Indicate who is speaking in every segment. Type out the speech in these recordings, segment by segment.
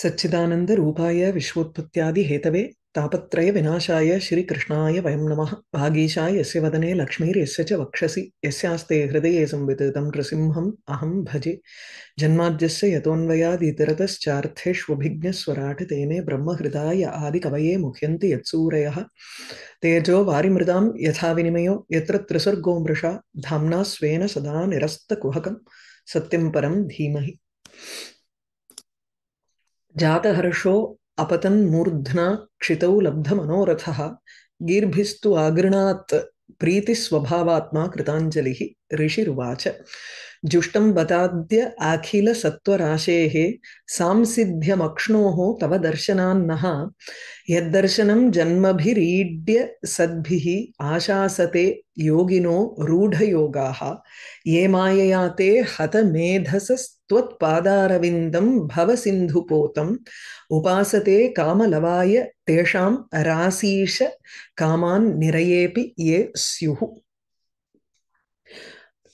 Speaker 1: सच्चिदानंद रूपाय विश्वोत्पत्त्यादि Hathaway तापत्रय विनाशाय श्री कृष्णाय वयं नमः भागीशाय यस्य वदने लक्ष्मीर्यस्य च वक्षसि यस्यास्ते हृदये संविततं नृसिंहम् अहं भजे जन्माद्यस्य यतोऽन्वयादितरतश्चार्थेष्वभिज्ञस्वराट् ते मे ब्रह्महृदाय आदिकवये मुह्यन्ति यत्सूरयः तेजो वारिमृदां यथा विनिमयो यत्र त्रिसर्गो मृषा धाम्ना स्वेन सदा निरस्तकुहकं सत्यं परं धीमहि जातहर्षो अपतन अपतन्मूर्ध्ना क्षितौ लब्धमनोरथः गीर्भिस्तु आगृणात् प्रीतिस्वभावात्मा कृताञ्जलिः ऋषिरुवाच जुष्टं बताद्य अखिलसत्त्वराशेः सांसिध्यमक्ष्णोः तव दर्शनान्नः यद्दर्शनं जन्मभिरीड्य सद्भिः आशासते योगिनो रूढयोगाः ये मायया ते हतमेधसस् त्वत्पादारविन्दं भवसिन्धुपोतम् उपासते कामलवाय तेषां ராசீஷ कामान् निरयेऽपि ये स्युः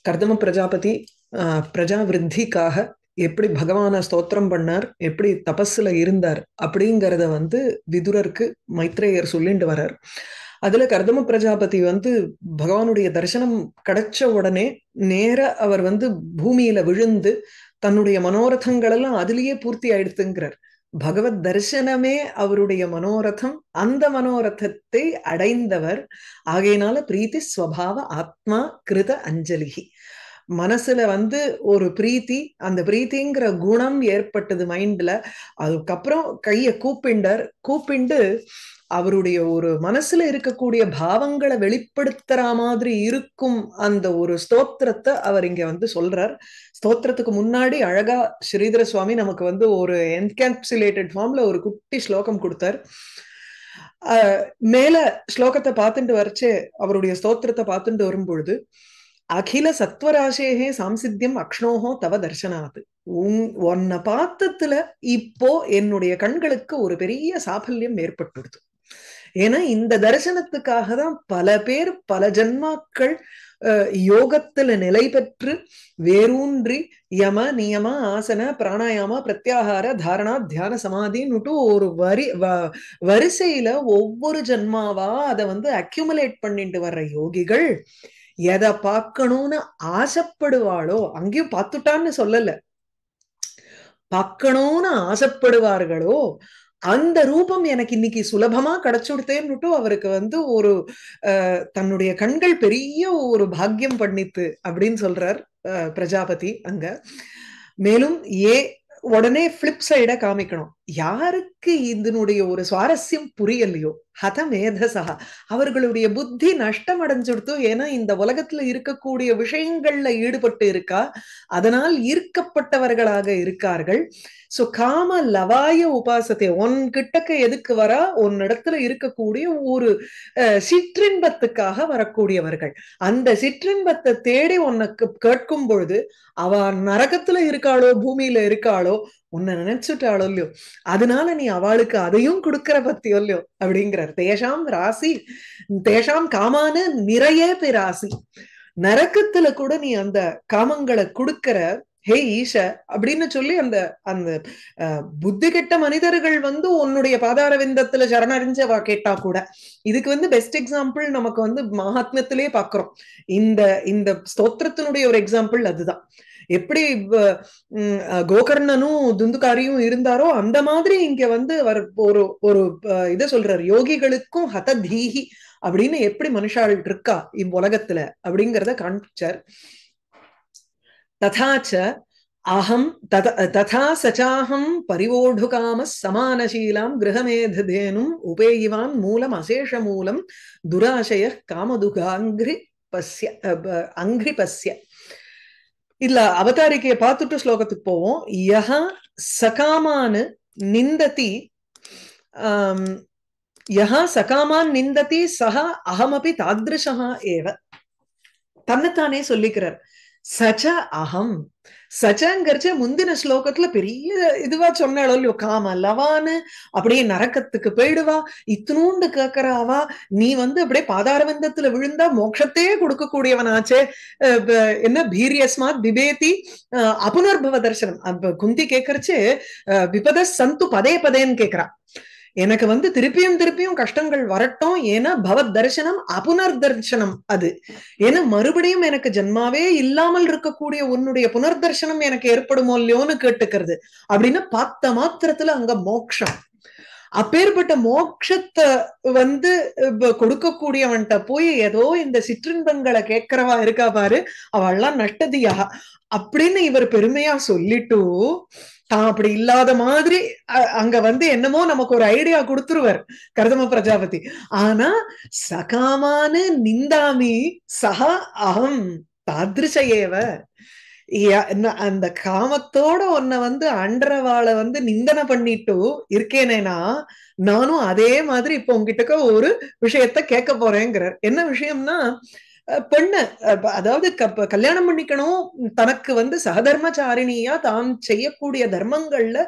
Speaker 1: கர்தம பிரஜாபதி பிரஜாவிருத்திக்காக எப்படி பகவானை ஸ்தோத்திரம் பண்ணார் எப்படி தபஸில் இருந்தார் அப்படிங்கிறத வந்து விதுரருக்கு மைத்ரேயர் சொல்லிட்டு வரார் அதுல கர்தம பிரஜாபதி வந்து பகவானுடைய தரிசனம் கிடைச்ச உடனே நேர அவர் வந்து பூமியில விழுந்து தன்னுடைய மனோரதங்கள் எல்லாம் அதுலயே பூர்த்தி ஆயிடுத்துங்கிறார் பகவத் தரிசனமே அவருடைய மனோரதம் அந்த மனோரதத்தை அடைந்தவர் ஆகையினால பிரீத்தி ஸ்வபாவ ஆத்மா கிருத அஞ்சலிகி மனசுல வந்து ஒரு பிரீத்தி அந்த பிரீத்திங்கிற குணம் ஏற்பட்டது மைண்ட்ல அதுக்கப்புறம் கைய கூப்பிண்டர் கூப்பிண்டு அவருடைய ஒரு மனசுல இருக்கக்கூடிய பாவங்களை வெளிப்படுத்துற மாதிரி இருக்கும் அந்த ஒரு ஸ்தோத்திரத்தை அவர் இங்க வந்து சொல்றார் ஸ்தோத்திரத்துக்கு முன்னாடி அழகா ஸ்ரீதர சுவாமி நமக்கு வந்து ஒரு என்கேப்சுலேட்டட் ஃபார்ம்ல ஒரு குட்டி ஸ்லோகம் கொடுத்தார் மேல ஸ்லோகத்தை பார்த்துட்டு வரைச்சே அவருடைய ஸ்தோத்திரத்தை பார்த்துட்டு வரும்பொழுது அகில சத்வராசேகே சாம்சித்தியம் அக்ஷ்ணோஹோ தவ தர்சனாத்து உங் உன்னை பாத்தத்துல இப்போ என்னுடைய கண்களுக்கு ஒரு பெரிய சாஃபல்யம் ஏற்பட்டுடுது ஏன்னா இந்த தரிசனத்துக்காக தான் பல பேர் பல ஜென்மாக்கள் யோகத்துல நிலை பெற்று வேரூன்றி யம நியம ஆசன பிராணாயாம பிரத்யாகார தாரணா தியான சமாதின்னுட்டு ஒரு வரி வரிசையில ஒவ்வொரு ஜென்மாவா அதை வந்து அக்யூமுலேட் பண்ணிட்டு வர்ற யோகிகள் எதை பார்க்கணும்னு ஆசைப்படுவாளோ அங்கேயும் பார்த்துட்டான்னு சொல்லல பார்க்கணும்னு ஆசைப்படுவார்களோ அந்த ரூபம் எனக்கு இன்னைக்கு சுலபமா கிடைச்சுடுத்தேன்னு அவருக்கு வந்து ஒரு தன்னுடைய கண்கள் பெரிய ஒரு பாக்கியம் பண்ணித்து அப்படின்னு சொல்றார் பிரஜாபதி அங்க மேலும் ஏ உடனே பிளிப் சைட காமிக்கணும் யாருக்கு இதனுடைய ஒரு சுவாரஸ்யம் புரியலையோ ஹதமேதசா அவர்களுடைய புத்தி நஷ்டம் அடைஞ்சுடுத்தோ ஏன்னா இந்த உலகத்துல இருக்கக்கூடிய விஷயங்கள்ல ஈடுபட்டு இருக்கா அதனால் ஈர்க்கப்பட்டவர்களாக இருக்கார்கள் சோ காம லவாய உபாசத்தை உன்கிட்டக்க கிட்டக்க எதுக்கு வரா உன்னிடத்துல இருக்கக்கூடிய ஒரு சிற்றின்பத்துக்காக வரக்கூடியவர்கள் அந்த சிற்றின்பத்தை தேடி உன்னை கேட்கும் பொழுது அவ நரகத்துல இருக்காளோ பூமியில இருக்காளோ உன்னை நினைச்சுட்டாளோ இல்லையோ அதனால நீ அவளுக்கு அதையும் கொடுக்கற பத்தியோ இல்லையோ அப்படிங்கிறார் தேஷாம் ராசி தேஷாம் காமான நிறைய பேராசி நரக்கத்துல கூட நீ அந்த காமங்களை கொடுக்கற ஹே ஈஷ அப்படின்னு சொல்லி அந்த அந்த புத்தி கெட்ட மனிதர்கள் வந்து உன்னுடைய பாதாரவிந்தத்துல சரணடைஞ்சவா கேட்டா கூட இதுக்கு வந்து பெஸ்ட் எக்ஸாம்பிள் நமக்கு வந்து மகாத்மத்திலேயே பாக்குறோம் இந்த இந்த ஸ்தோத்திரத்தினுடைய ஒரு எக்ஸாம்பிள் அதுதான் எப்படி கோகர்ணனும் துந்துகாரியும் இருந்தாரோ அந்த மாதிரி இங்க வந்து ஒரு ஒரு இதை சொல்றாரு யோகிகளுக்கும் ஹத தீஹி அப்படின்னு எப்படி மனுஷாள் இருக்கா உலகத்துல அப்படிங்கிறத காண்பிச்சார் ததாச்ச தத ததா சச்சாஹம் காம சமானசீலாம் கிரகமேதேனும் உபேயிவான் மூலம் அசேஷ மூலம் துராசய காமதுகாங்கிரி பஸ்ய அங்கிரி பஸ்ய இல்ல அவதாரிக்கையை பார்த்துட்டு ஸ்லோகத்துக்கு போவோம் யஹா சகாமானு நிந்ததி யஹா சகாமான் நிந்ததி சஹா அகமபி தாத்ருஷா ஏவ தன்னைத்தானே சொல்லிக்கிறார் சச்ச அகம் சச்சங்கிறச்ச முந்தின ஸ்லோகத்துல பெரிய இதுவா சொன்னாலும் இல்லையோ காம அல்லவான்னு அப்படியே நரக்கத்துக்கு போயிடுவா இத்தினூண்டு கேக்குறாவா நீ வந்து அப்படியே பாதாரவந்தத்துல விழுந்தா மோட்சத்தையே கொடுக்கக்கூடியவனாச்சே என்ன பீரியஸ்மாத் பிபேதி அபுனர்பவ தர்சனம் குந்தி கேக்குறச்சு விபத சந்து பதே பதேன்னு கேக்குறா எனக்கு வந்து திருப்பியும் திருப்பியும் கஷ்டங்கள் வரட்டும் ஏன்னா பவத் தரிசனம் அபுனர் தரிசனம் அது ஏன்னா மறுபடியும் எனக்கு ஜென்மாவே இல்லாமல் இருக்கக்கூடிய உன்னுடைய புனர்தர்சனம் எனக்கு ஏற்படுமோ இல்லையோன்னு கேட்டுக்கிறது அப்படின்னு பார்த்த மாத்திரத்துல அங்க மோக்ஷம் அப்பேற்பட்ட மோட்சத்தை வந்து கொடுக்கக்கூடியவன்கிட்ட போய் ஏதோ இந்த சிற்றின்பங்களை கேட்கிறவா இருக்கா பாரு அவள்லாம் நட்டதியா அப்படின்னு இவர் பெருமையா சொல்லிட்டு தான் அப்படி இல்லாத மாதிரி அங்க வந்து என்னமோ நமக்கு ஒரு ஐடியா கொடுத்துருவார் கருதம பிரஜாபதி ஆனா சகாமான நிந்தாமி சகா அகம் தாதிருஷ அந்த காமத்தோட உன்னை வந்து அன்றவாளை வந்து நிந்தனை பண்ணிட்டு இருக்கேனேனா நானும் அதே மாதிரி இப்போ உங்ககிட்ட ஒரு விஷயத்த கேட்க போறேங்கிறார் என்ன விஷயம்னா பெண்ண அதாவது கல்யாணம் பண்ணிக்கணும் தனக்கு வந்து சகதர்மச்சாரிணியா தான் செய்யக்கூடிய தர்மங்கள்ல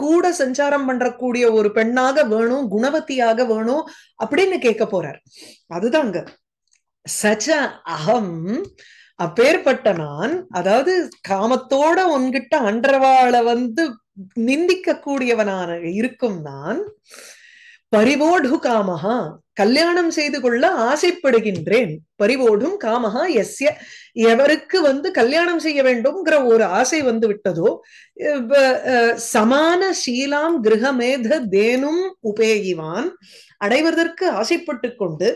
Speaker 1: கூட சஞ்சாரம் பண்றக்கூடிய ஒரு பெண்ணாக வேணும் குணவத்தியாக வேணும் அப்படின்னு கேட்க போறார் அதுதாங்க சச்ச அகம் அப்பேற்பட்ட நான் அதாவது காமத்தோட உன்கிட்ட அன்றவாள வந்து நிந்திக்க கூடியவனான இருக்கும் நான் பரிவோடு காமஹா கல்யாணம் செய்து கொள்ள ஆசைப்படுகின்றேன் பரிவோடும் காமஹா எஸ்ய எவருக்கு வந்து கல்யாணம் செய்ய வேண்டும்ங்கிற ஒரு ஆசை வந்து விட்டதோ சமான சீலாம் கிரகமேத தேனும் உபேகிவான் அடைவதற்கு ஆசைப்பட்டு கொண்டு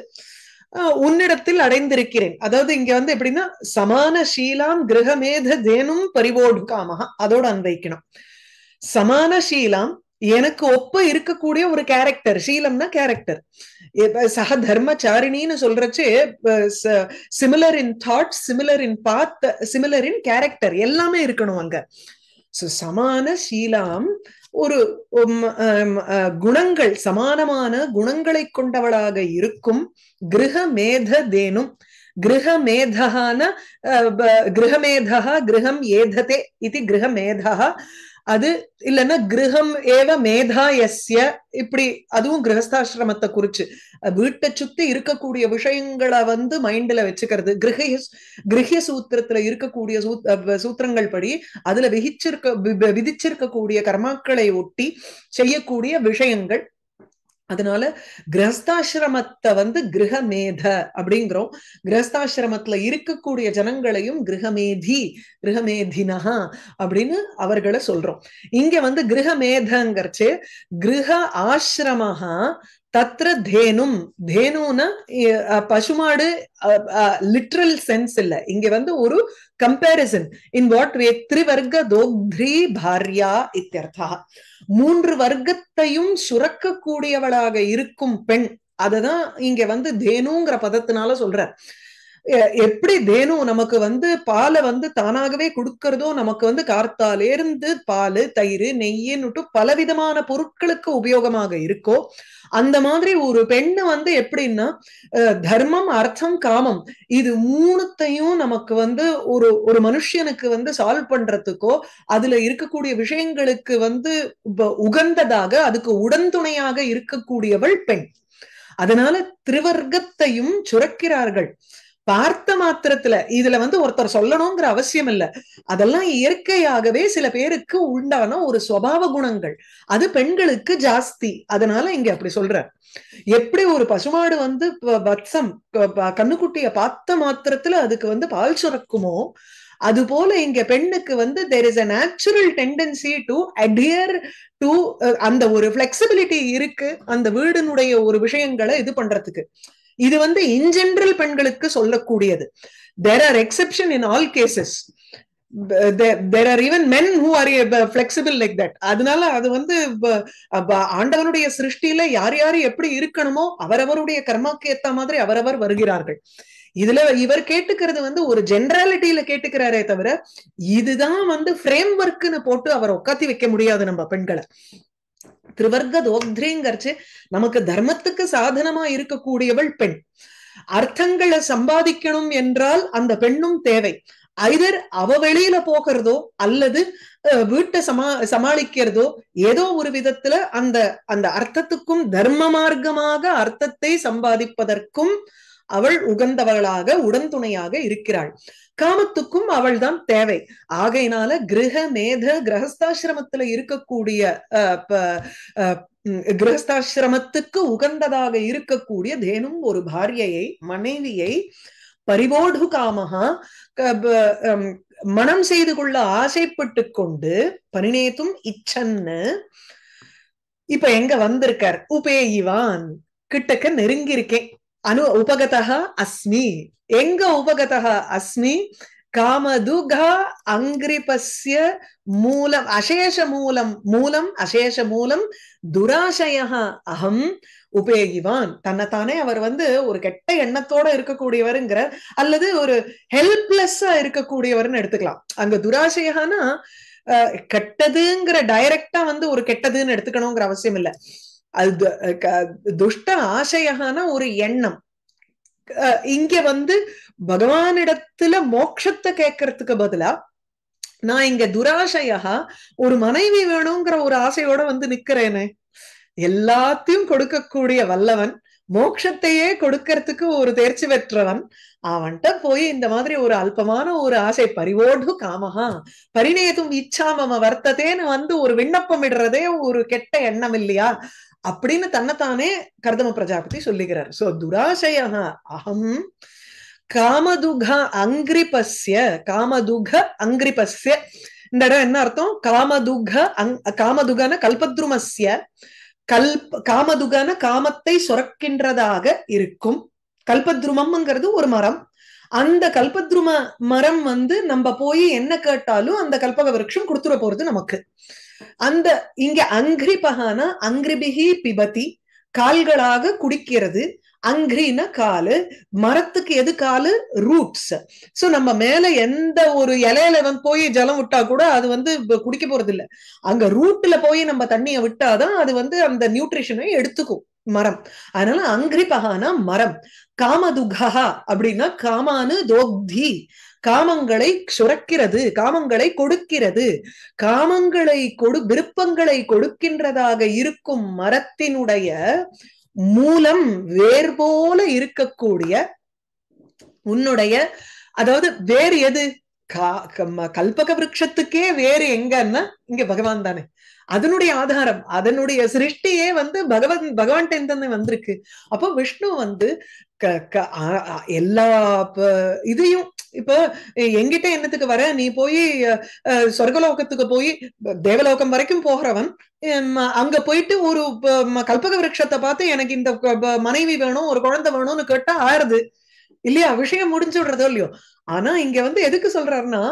Speaker 1: உன்னிடத்தில் அடைந்திருக்கிறேன் அதாவது இங்க வந்து எப்படின்னா சமான சீலாம் கிரகமேத தேனும் பரிவோடு காமஹா அதோட அன்வைக்கணும் சமான சீலாம் எனக்கு ஒப்ப இருக்கக்கூடிய ஒரு கேரக்டர் சீலம்னா கேரக்டர் சக தர்மச்சாரிணின்னு சொல்றச்சு similar in thought similar in path similar in character எல்லாமே இருக்கணும் அங்க சமான சீலாம் ஒரு குணங்கள் சமானமான குணங்களை கொண்டவளாக இருக்கும் கிரக மேத தேனும் கிரக மேதா கிரகம் ஏததே இது கிரகமேதா அது இல்லைன்னா கிரகம் ஏவ மேதா எஸ்ய இப்படி அதுவும் கிரகஸ்தாசிரமத்தை குறிச்சு வீட்டை சுத்தி இருக்கக்கூடிய விஷயங்களை வந்து மைண்ட்ல வச்சுக்கிறது கிரகிய கிரகிய சூத்திரத்துல இருக்கக்கூடிய சூத்திரங்கள் படி அதுல விதிச்சிருக்க விதிச்சிருக்கக்கூடிய கர்மாக்களை ஒட்டி செய்யக்கூடிய விஷயங்கள் அதனால கிரகஸ்தாசிரமத்தை வந்து கிரகமேத அப்படிங்கிறோம் கிரகஸ்தாசிரமத்துல இருக்கக்கூடிய ஜனங்களையும் கிரகமேதி கிரகமேதினஹா அப்படின்னு அவர்களை சொல்றோம் இங்க வந்து கிரகமேதங்கிறச்சு கிரக ஆசிரமஹா தத்ர தேனும் தேனுனா பசுமாடு லிட்ரல் சென்ஸ் இல்ல இங்க வந்து ஒரு கம்பேரிசன் இன் வாட் வே திரிவர்க தோக்திரி பாரியா இத்தியர்த்தா மூன்று வர்க்கத்தையும் சுரக்கக்கூடியவளாக இருக்கும் பெண் அததான் இங்க வந்து தேனுங்கிற பதத்தினால சொல்றார் எப்படி தேனும் நமக்கு வந்து பாலை வந்து தானாகவே கொடுக்கறதோ நமக்கு வந்து கார்த்தாலேருந்து பால் தயிர் நெய்யின்னுட்டு பலவிதமான பொருட்களுக்கு உபயோகமாக இருக்கோ அந்த மாதிரி ஒரு பெண்ணு வந்து எப்படின்னா தர்மம் அர்த்தம் காமம் இது மூணுத்தையும் நமக்கு வந்து ஒரு ஒரு மனுஷனுக்கு வந்து சால்வ் பண்றதுக்கோ அதுல இருக்கக்கூடிய விஷயங்களுக்கு வந்து உகந்ததாக அதுக்கு உடன்துணையாக இருக்கக்கூடியவள் பெண் அதனால திருவர்க்கத்தையும் சுரக்கிறார்கள் பார்த்த மாத்திரத்துல இதுல வந்து ஒருத்தர் சொல்லணுங்கிற அவசியம் இல்ல அதெல்லாம் இயற்கையாகவே சில பேருக்கு உண்டான ஒரு சுவாவ குணங்கள் அது பெண்களுக்கு ஜாஸ்தி அதனால இங்க அப்படி சொல்ற எப்படி ஒரு பசுமாடு வந்து வத்சம் கண்ணுக்குட்டிய பார்த்த மாத்திரத்துல அதுக்கு வந்து பால் சுரக்குமோ அது போல இங்க பெண்ணுக்கு வந்து there is a natural tendency to adhere to அந்த ஒரு பிளெக்சிபிலிட்டி இருக்கு அந்த வீடுனுடைய ஒரு விஷயங்களை இது பண்றதுக்கு இது வந்து இன் ஜென்ரல் பெண்களுக்கு சொல்லக்கூடியது there are exception in all cases there are even men who are flexible like that அதனால அது வந்து ஆண்டவனுடைய சிருஷ்டியில யார் யார் எப்படி இருக்கணுமோ அவரவருடைய கர்மாக்கு ஏத்த மாதிரி அவரவர் வருகிறார்கள் இதுல இவர் கேட்டுக்கிறது வந்து ஒரு ஜென்ராலிட்டியில கேட்டுக்கிறாரே தவிர இதுதான் வந்து ஃப்ரேம் ஒர்க்னு போட்டு அவர் உட்காத்தி வைக்க முடியாது நம்ம பெண்களை திரிவர்க்க தோக்திரிங்கிறச்சு நமக்கு தர்மத்துக்கு சாதனமா இருக்கக்கூடியவள் பெண் அர்த்தங்களை சம்பாதிக்கணும் என்றால் அந்த பெண்ணும் தேவை ஐதர் அவ வெளியில போகிறதோ அல்லது வீட்டை சமா சமாளிக்கிறதோ ஏதோ ஒரு விதத்துல அந்த அந்த அர்த்தத்துக்கும் தர்ம மார்க்கமாக அர்த்தத்தை சம்பாதிப்பதற்கும் அவள் உகந்தவளாக உடன்துணையாக இருக்கிறாள் காமத்துக்கும் அவள் தான் தேவை ஆகையினால கிரக மேத கிரகஸ்தாசிரமத்துல இருக்கக்கூடிய கிரகஸ்தாசிரமத்துக்கு உகந்ததாக இருக்கக்கூடிய தேனும் ஒரு பாரியையை மனைவியை பரிவோடு காமகா மனம் செய்து கொள்ள ஆசைப்பட்டு கொண்டு பரிணேத்தும் இச்சன்னு இப்ப எங்க வந்திருக்கார் உபேயிவான் கிட்டக்க நெருங்கியிருக்கேன் அனு உபகதா அஸ்மி எங்க உபகதக அஸ்மி காமதுகா அங்கிரிபஸ்ய மூலம் அசேஷ மூலம் மூலம் அசேஷ மூலம் துராசய அகம் உபயோகிவான் தன்னைத்தானே அவர் வந்து ஒரு கெட்ட எண்ணத்தோட இருக்கக்கூடியவருங்கிற அல்லது ஒரு ஹெல்ப்லெஸ்ஸா இருக்கக்கூடியவர்னு எடுத்துக்கலாம் அங்க துராசையானா கெட்டதுங்கிற டைரக்டா வந்து ஒரு கெட்டதுன்னு எடுத்துக்கணுங்கிற அவசியம் இல்லை அது துஷ்ட ஆசையகான ஒரு எண்ணம் இங்க வந்து பகவானிடத்துல மோட்சத்தை கேட்கறதுக்கு பதிலா நான் இங்க துராசையா ஒரு மனைவி வேணுங்கிற ஒரு ஆசையோட வந்து நிக்கிறேனே எல்லாத்தையும் கொடுக்கக்கூடிய வல்லவன் மோக்ஷத்தையே கொடுக்கறதுக்கு ஒரு தேர்ச்சி பெற்றவன் அவன்கிட்ட போய் இந்த மாதிரி ஒரு அல்பமான ஒரு ஆசை பரிவோடு காமஹா பரிணேதும் இச்சாமம வர்த்ததேன்னு வந்து ஒரு விண்ணப்பம் இடுறதே ஒரு கெட்ட எண்ணம் இல்லையா அப்படின்னு தன்னைத்தானே கர்தம பிரஜாபதி சொல்லுகிறார் சோ துராசய அகம் காமதுக அங்கிரிபஸ்ய காமதுக அங்கிரிபஸ்ய இந்த இடம் என்ன அர்த்தம் காமதுக அங் காமதுகன கல்பத்ருமஸ்ய கல்ப காமதுகன காமத்தை சுரக்கின்றதாக இருக்கும் கல்பத்ருமம்ங்கிறது ஒரு மரம் அந்த கல்பத்ரும மரம் வந்து நம்ம போய் என்ன கேட்டாலும் அந்த கல்பக விரக்ஷம் கொடுத்துட போறது நமக்கு அந்த இங்க அங்கிரிபகானா அங்கிரிபிகி பிபதி கால்களாக குடிக்கிறது அங்கிரின காலு மரத்துக்கு எது காலு ரூட்ஸ் சோ நம்ம மேல எந்த ஒரு இலையில வந்து போய் ஜலம் விட்டா கூட அது வந்து குடிக்க போறது இல்ல அங்க ரூட்ல போய் நம்ம தண்ணிய விட்டாதான் அது வந்து அந்த நியூட்ரிஷனை எடுத்துக்கும் மரம் அதனால அங்கிரிபகானா மரம் காமதுகா அப்படின்னா காமானு தோக்தி காமங்களை சுரக்கிறது காமங்களை கொடுக்கிறது காமங்களை கொடு விருப்பங்களை கொடுக்கின்றதாக இருக்கும் மரத்தினுடைய மூலம் வேர் போல இருக்கக்கூடிய உன்னுடைய அதாவது வேறு எது கல்பக விரக்ஷத்துக்கே வேறு எங்கன்னா இங்க பகவான் தானே அதனுடைய ஆதாரம் அதனுடைய சிருஷ்டியே வந்து பகவான் பகவான்கிட்ட தானே வந்திருக்கு அப்போ விஷ்ணு வந்து எல்லா இதையும் இப்ப எங்கிட்ட என்னத்துக்கு வர நீ போய் சொர்க்கலோகத்துக்கு போய் தேவலோகம் வரைக்கும் போகிறவன் அங்க போயிட்டு ஒரு கல்பக விரக்ஷத்தை பார்த்து எனக்கு இந்த மனைவி வேணும் ஒரு குழந்தை வேணும்னு கேட்டா ஆறுது இல்லையா விஷயம் முடிஞ்சு விடுறதோ இல்லையோ ஆனா இங்க வந்து எதுக்கு சொல்றாருன்னா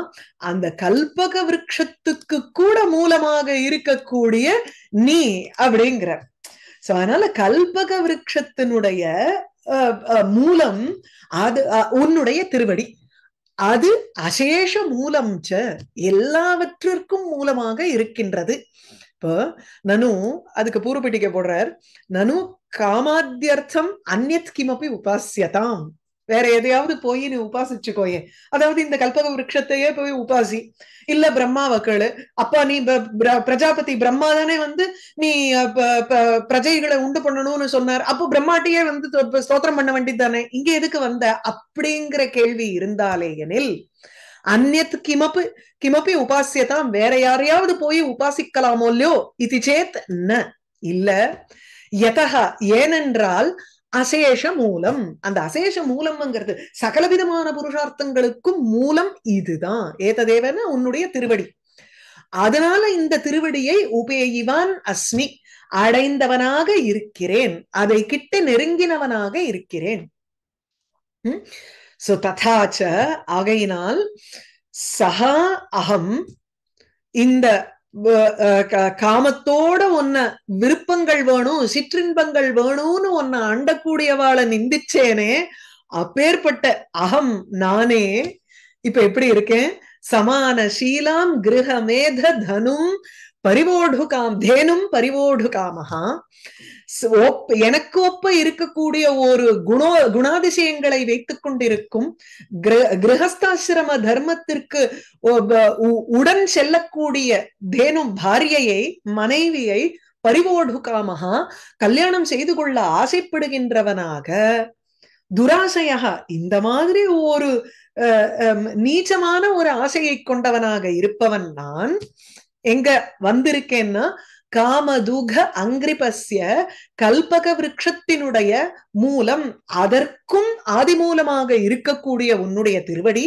Speaker 1: அந்த கல்பக விரக்ஷத்துக்கு கூட மூலமாக இருக்கக்கூடிய நீ அப்படிங்கிற சோ அதனால கல்பக விரக்ஷத்தினுடைய மூலம் அது உன்னுடைய திருவடி அது அசேஷ மூலம் ச எல்லாவற்றிற்கும் மூலமாக இருக்கின்றது இப்போ நனு அதுக்கு பூர்வப்பட்டிக்க போடுறார் நனு காமாத்தியர்த்தம் அந்நத் கிமப்பி உபாசியதாம் வேற எதையாவது போய் நீ உபாசிச்சுக்கோயே அதாவது இந்த கல்பக விரக்ஷத்தையே போய் உபாசி இல்ல பிரம்மா பிரம்மாவக்கள் அப்பா நீ பிரஜாபதி பிரம்மா தானே வந்து நீ பிரஜைகளை உண்டு பண்ணணும்னு சொன்னார் அப்போ பிரம்மாட்டியே வந்து ஸ்தோத்திரம் பண்ண வேண்டியது தானே இங்க எதுக்கு வந்த அப்படிங்கிற கேள்வி இருந்தாலே எனில் அந்நத் கிமப்பு கிமப்பி உபாசியதான் வேற யாரையாவது போய் உபாசிக்கலாமோ இல்லையோ இது சேத் ந இல்ல எதா ஏனென்றால் அசேஷ மூலம் அந்த அசேஷ மூலம்ங்கிறது சகலவிதமான புருஷார்த்தங்களுக்கும் மூலம் இதுதான் ஏததேவன உன்னுடைய திருவடி அதனால இந்த திருவடியை உபேயிவான் அஸ்மி அடைந்தவனாக இருக்கிறேன் அதை கிட்ட நெருங்கினவனாக இருக்கிறேன் சோ ததாச்ச ஆகையினால் சஹா அகம் இந்த காமத்தோட உன்ன விருப்பங்கள் வேணும் சிற்றின்பங்கள் வேணும்னு உன்னை அண்டக்கூடியவாளை நிந்திச்சேனே அப்பேற்பட்ட அகம் நானே இப்ப எப்படி இருக்கேன் சமான சீலாம் கிரகமேத தனும் பரிவோடுகாம் தேனும் பரிவோடு காமஹா எனக்கு ஒப்ப இருக்கக்கூடிய ஒரு குணோ குணாதிசயங்களை வைத்துக் கொண்டிருக்கும் கிரகஸ்தாசிரம தர்மத்திற்கு உடன் செல்லக்கூடிய தேனும் பாரியையை மனைவியை பரிவோடு காமகா கல்யாணம் செய்து கொள்ள ஆசைப்படுகின்றவனாக துராசையா இந்த மாதிரி ஒரு நீச்சமான ஒரு ஆசையை கொண்டவனாக இருப்பவன் நான் எங்க வந்திருக்கேன்னா காமதூக அங்கிரிபஸ்ய கல்பக விரக்ஷத்தினுடைய மூலம் அதற்கும் ஆதிமூலமாக இருக்கக்கூடிய உன்னுடைய திருவடி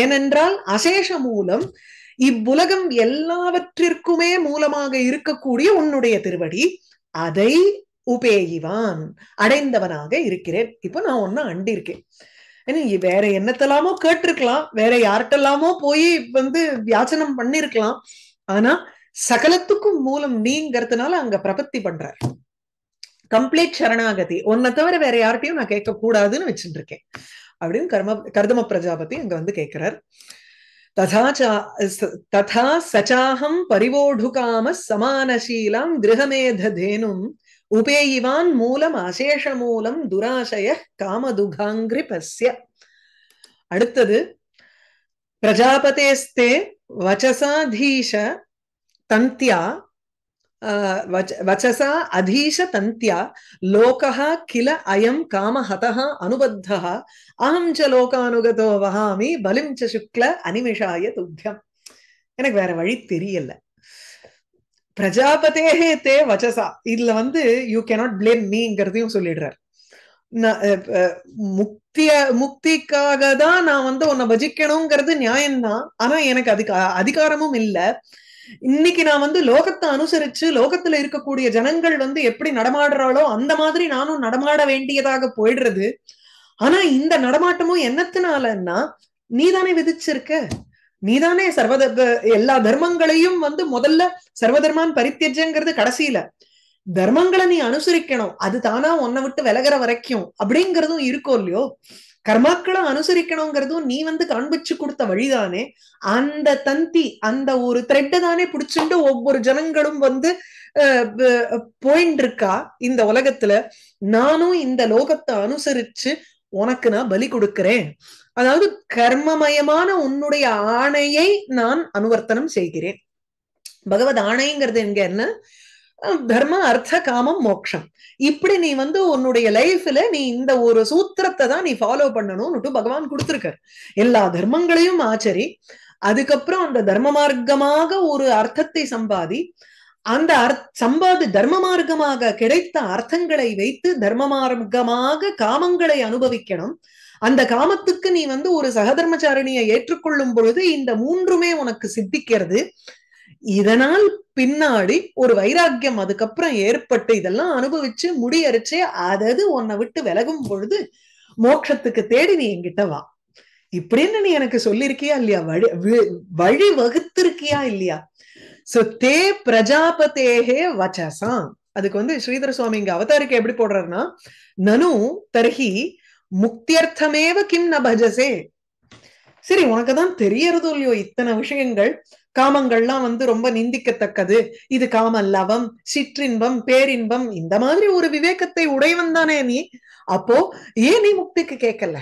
Speaker 1: ஏனென்றால் அசேஷ மூலம் இவ்வுலகம் எல்லாவற்றிற்குமே மூலமாக இருக்கக்கூடிய உன்னுடைய திருவடி அதை உபேயிவான் அடைந்தவனாக இருக்கிறேன் இப்போ நான் ஒன்னு அண்டிருக்கேன் வேற என்னத்தெல்லாமோ கேட்டிருக்கலாம் வேற யார்கிட்டலாமோ போய் வந்து வியாச்சனம் பண்ணிருக்கலாம் ஆனா சகலத்துக்கும் மூலம் நீங்கிறதுனால அங்க பிரபத்தி பண்றார் கம்ப்ளீட் சரணாகதி ஒன்ன தவிர வேற யார்கிட்டயும் நான் கேட்க கூடாதுன்னு வச்சுட்டு இருக்கேன் அப்படின்னு கர்ம கர்தம பிரஜாபதி அங்க வந்து கேட்கிறார் ததா சச்சாஹம் பரிவோடுகாம சமானசீலாம் தேனும் உபேயிவான் மூலம் அசேஷ மூலம் துராசய காமதுகாங்கிரி பசிய அடுத்தது பிரஜாபதேஸ்தே வச்சசாதீஷ தந்தியா வச்சசா அதீஷ தந்தியா लोकः किल அயம் कामहतः अनुबद्धः अहं च लोकानुगतो वहामि பலிம் च சுக்ல अनिमिषाय तुभ्यम् எனக்கு வேற வழி தெரியல பிரஜாபதே தே வச்சசா இதுல வந்து யூ கேனாட் பிளேம் மீங்கிறதையும் சொல்லிடுறாரு முக்திய முக்திக்காக தான் நான் வந்து உன்னை பஜிக்கணுங்கிறது நியாயம்தான் ஆனா எனக்கு அதுக்கு அதிகாரமும் இல்லை இன்னைக்கு நான் வந்து லோகத்தை அனுசரிச்சு லோகத்துல இருக்கக்கூடிய ஜனங்கள் வந்து எப்படி நடமாடுறாளோ அந்த மாதிரி நானும் நடமாட வேண்டியதாக போயிடுறது ஆனா இந்த நடமாட்டமும் என்னத்தினாலன்னா நீதானே விதிச்சிருக்க நீதானே சர்வத எல்லா தர்மங்களையும் வந்து முதல்ல சர்வதர்மான் பரித்தியஜங்கிறது கடைசியில தர்மங்களை நீ அனுசரிக்கணும் அது தானா உன்னை விட்டு விலகிற வரைக்கும் அப்படிங்கிறதும் இருக்கும் இல்லையோ கர்மாக்களை அனுசரிக்கணுங்கிறதும் நீ வந்து காண்பிச்சு கொடுத்த வழிதானே அந்த தந்தி அந்த ஒரு த்ரெட்டை தானே பிடிச்சுட்டு ஒவ்வொரு ஜனங்களும் வந்து போயின்னு இருக்கா இந்த உலகத்துல நானும் இந்த லோகத்தை அனுசரிச்சு உனக்கு நான் பலி கொடுக்கிறேன் அதாவது கர்மமயமான உன்னுடைய ஆணையை நான் அனுவர்த்தனம் செய்கிறேன் பகவத் ஆணைங்கிறது எங்க என்ன தர்ம அர்த்த காமம் மோக்ஷம் இப்படி நீ வந்து உன்னுடைய லைஃப்ல நீ இந்த ஒரு சூத்திரத்தை தான் நீ ஃபாலோ பண்ணணும்னுட்டு பகவான் கொடுத்துருக்கார் எல்லா தர்மங்களையும் ஆச்சரி அதுக்கப்புறம் அந்த தர்ம மார்க்கமாக ஒரு அர்த்தத்தை சம்பாதி அந்த சம்பாதி தர்ம மார்க்கமாக கிடைத்த அர்த்தங்களை வைத்து தர்ம மார்க்கமாக காமங்களை அனுபவிக்கணும் அந்த காமத்துக்கு நீ வந்து ஒரு சகதர்மச்சாரணியை ஏற்றுக்கொள்ளும் பொழுது இந்த மூன்றுமே உனக்கு சித்திக்கிறது இதனால் பின்னாடி ஒரு வைராக்கியம் அதுக்கப்புறம் ஏற்பட்டு இதெல்லாம் அனுபவிச்சு முடியறிச்சு அதது உன்னை விட்டு விலகும் பொழுது மோட்சத்துக்கு தேடி நீ என்கிட்ட வா இப்படின்னு நீ எனக்கு சொல்லிருக்கியா இல்லையா வழி வழி வகுத்திருக்கியா இல்லையா சோ தே பிரஜாபதேகே வச்சசாம் அதுக்கு வந்து ஸ்ரீதர சுவாமி இங்க அவதாரிக்கு எப்படி போடுறாருன்னா நனு தர்ஹி முக்தியர்த்தமேவ கிம் ந பஜசே சரி உனக்கு தான் தெரியறதோ இல்லையோ இத்தனை விஷயங்கள் காமங்கள்லாம் வந்து ரொம்ப நிந்திக்கத்தக்கது இது காம லவம் சிற்றின்பம் பேரின்பம் இந்த மாதிரி ஒரு விவேகத்தை உடையவன் தானே நீ அப்போ ஏன் நீ முக்திக்கு கேட்கல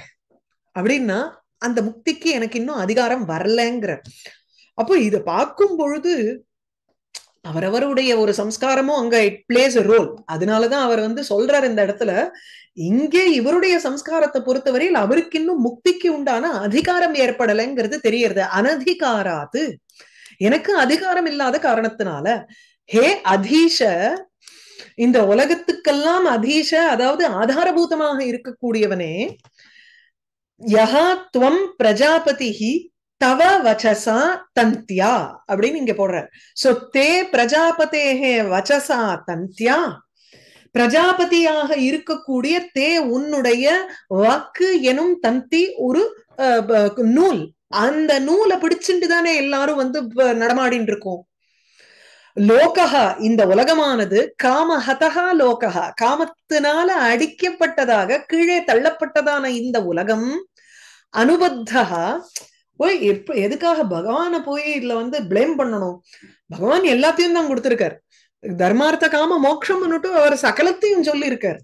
Speaker 1: அப்படின்னா அந்த முக்திக்கு எனக்கு இன்னும் அதிகாரம் வரலங்கிற அப்போ இத பார்க்கும் பொழுது அவரவருடைய ஒரு சம்ஸ்காரமும் அங்க இட் பிளேஸ் ரோல் அதனாலதான் அவர் வந்து சொல்றாரு இந்த இடத்துல இங்கே இவருடைய சம்ஸ்காரத்தை பொறுத்தவரையில் அவருக்கு இன்னும் முக்திக்கு உண்டான அதிகாரம் ஏற்படலைங்கிறது தெரியறது அனதிகாராது எனக்கு அதிகாரம் இல்லாத காரணத்தினால ஹே அதீஷ இந்த உலகத்துக்கெல்லாம் அதீஷ அதாவது ஆதாரபூதமாக இருக்கக்கூடியவனே யஹா துவம் பிரஜாபதி தவ வச்சசா தந்தியா அப்படின்னு இங்க போடுற சோ தே பிரஜாபதேஹே வச்சசா தந்தியா பிரஜாபதியாக இருக்கக்கூடிய தே உன்னுடைய வாக்கு எனும் தந்தி ஒரு நூல் அந்த நூலை பிடிச்சிட்டு தானே எல்லாரும் வந்து நடமாடின்னு இருக்கோம் லோகஹா இந்த உலகமானது காமஹதகா லோகஹா காமத்தினால அடிக்கப்பட்டதாக கீழே தள்ளப்பட்டதான இந்த உலகம் அனுபத்தகா போய் எப்ப எதுக்காக பகவான போய் இதுல வந்து பிளேம் பண்ணணும் பகவான் எல்லாத்தையும் தான் கொடுத்திருக்காரு தர்மார்த்த காம பண்ணிட்டு அவர் சகலத்தையும் சொல்லியிருக்காரு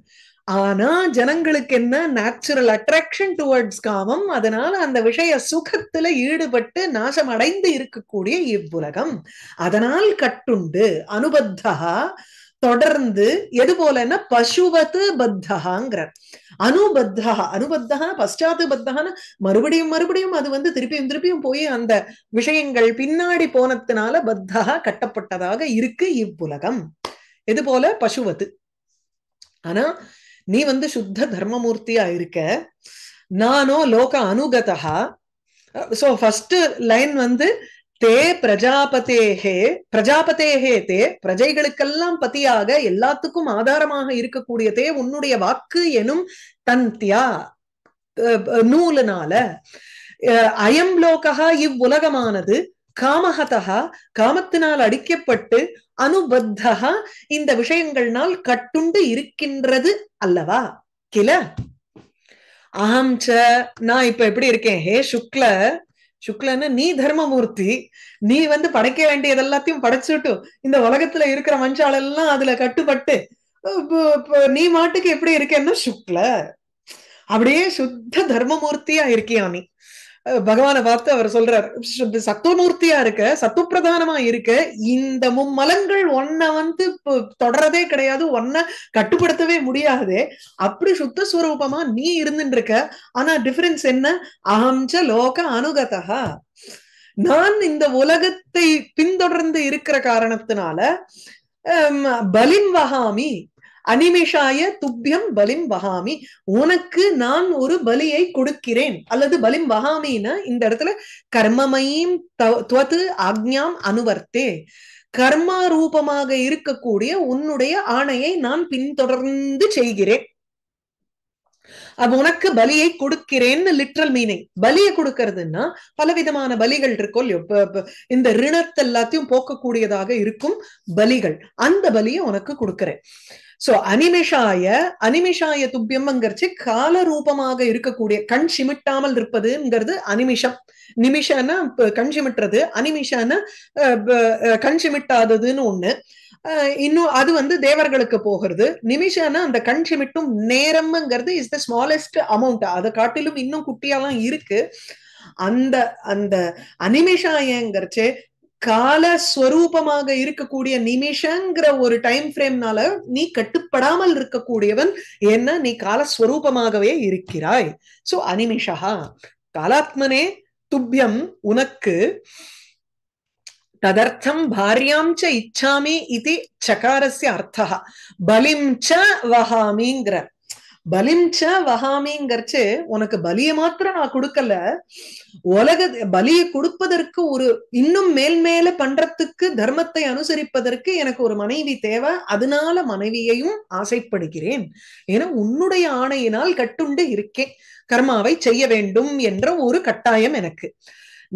Speaker 1: ஆனா ஜனங்களுக்கு என்ன நேச்சுரல் அட்ராக்ஷன் டுவர்ட்ஸ் காமம் அதனால அந்த விஷய சுகத்துல ஈடுபட்டு நாசம் அடைந்து இருக்கக்கூடிய இவ்வுலகம் அதனால் கட்டுண்டு அனுபத்தா தொடர்ந்து எது போலன்னா பசுவத்து பத்தகாங்கிறார் அனுபத்தா அனுபத்தகா பஷ்டாத்து பத்தகான்னு மறுபடியும் மறுபடியும் அது வந்து திருப்பியும் திருப்பியும் போய் அந்த விஷயங்கள் பின்னாடி போனதுனால பத்தகா கட்டப்பட்டதாக இருக்கு இவ்வுலகம் எது போல பசுவது ஆனா நீ வந்து சுத்த தர்மமூர்த்தியா இருக்க நானோ லோக அனுகதா சோ ஃபர்ஸ்ட் லைன் வந்து தே பிரஜாபதேகே பிரஜாபதேகே தே பிரஜைகளுக்கெல்லாம் பதியாக எல்லாத்துக்கும் ஆதாரமாக இருக்கக்கூடிய தே உன்னுடைய வாக்கு எனும் தந்தியா நூலுனால அயம் லோகா இவ்வுலகமானது காமஹதா காமத்தினால் அடிக்கப்பட்டு அனுபத்தகா இந்த விஷயங்கள்னால் கட்டுண்டு இருக்கின்றது அல்லவா கில அகம் ச நான் இப்ப எப்படி இருக்கேன் ஹே சுக்ல சுக்லன்னு நீ தர்மமூர்த்தி நீ வந்து படைக்க வேண்டியது எல்லாத்தையும் படைச்சுட்டு இந்த உலகத்துல இருக்கிற மஞ்சள் எல்லாம் அதுல கட்டுப்பட்டு நீ மாட்டுக்கு எப்படி இருக்கேன்னு சுக்ல அப்படியே சுத்த தர்மமூர்த்தியா இருக்கியா நீ பகவான பார்த்து அவர் சொல்றார் சத்துமூர்த்தியா இருக்க சத்து பிரதானமா இருக்க இந்த மும்மலங்கள் ஒன்ன வந்து தொடரதே கிடையாது ஒன்ன கட்டுப்படுத்தவே முடியாது அப்படி சுத்த சுரூபமா நீ இருந்துட்டு இருக்க ஆனா டிஃபரன்ஸ் என்ன அகம்ச லோக அனுகதா நான் இந்த உலகத்தை பின்தொடர்ந்து இருக்கிற காரணத்தினால பலின் வகாமி அனிமிஷாய துப்பியம் பலிம் வகாமி உனக்கு நான் ஒரு பலியை கொடுக்கிறேன் அல்லது பலிம் வகாமின்னா இந்த இடத்துல கர்மமையும் துவது ஆக்ஞாம் அனுவர்த்தே கர்மா ரூபமாக இருக்கக்கூடிய உன்னுடைய ஆணையை நான் பின்தொடர்ந்து செய்கிறேன் அப்ப உனக்கு பலியை கொடுக்கிறேன்னு லிட்ரல் மீனிங் பலியை கொடுக்கறதுன்னா பலவிதமான பலிகள் இருக்கும் இல்லையோ இந்த ரிணத்தை எல்லாத்தையும் போக்கக்கூடியதாக இருக்கும் பலிகள் அந்த பலியை உனக்கு கொடுக்கிறேன் சோ அனிமிஷாய அனிமிஷாய துப்பியம்ங்கிறச்சு கால ரூபமாக இருக்கக்கூடிய கண் சிமிட்டாமல் இருப்பதுங்கிறது அனிமிஷம் நிமிஷம்னா கண் சிமிட்டுறது அனிமிஷம்னா கண் சிமிட்டாததுன்னு ஒண்ணு இன்னும் அது வந்து தேவர்களுக்கு போகிறது நிமிஷம்னா அந்த கண் சிமிட்டும் நேரம்ங்கிறது இஸ் த ஸ்மாலஸ்ட் அமௌண்ட் அதை காட்டிலும் இன்னும் குட்டியாலாம் இருக்கு அந்த அந்த அனிமிஷாயங்கிறச்சு கால ஸ்வரூபமாக இருக்கக்கூடிய நிமிஷங்கிற ஒரு டைம் ஃப்ரேம்னால நீ கட்டுப்படாமல் இருக்கக்கூடியவன் என்ன நீ காலஸ்வரூபமாகவே இருக்கிறாய் சோ அனிமிஷா காலாத்மனே துப்பியம் உனக்கு ததர்த்தம் பாரியாம் இச்சாமி இது சகாரஸ்ய அர்த்தா பலிம் ச பலிம்ச்ச வகாமிங்கிறச்சு உனக்கு பலிய மாத்திரம் நான் கொடுக்கல உலக பலிய கொடுப்பதற்கு ஒரு இன்னும் மேல்மேல பண்றதுக்கு தர்மத்தை அனுசரிப்பதற்கு எனக்கு ஒரு மனைவி தேவை அதனால மனைவியையும் ஆசைப்படுகிறேன் ஏன்னா உன்னுடைய ஆணையினால் கட்டுண்டு இருக்கேன் கர்மாவை செய்ய வேண்டும் என்ற ஒரு கட்டாயம் எனக்கு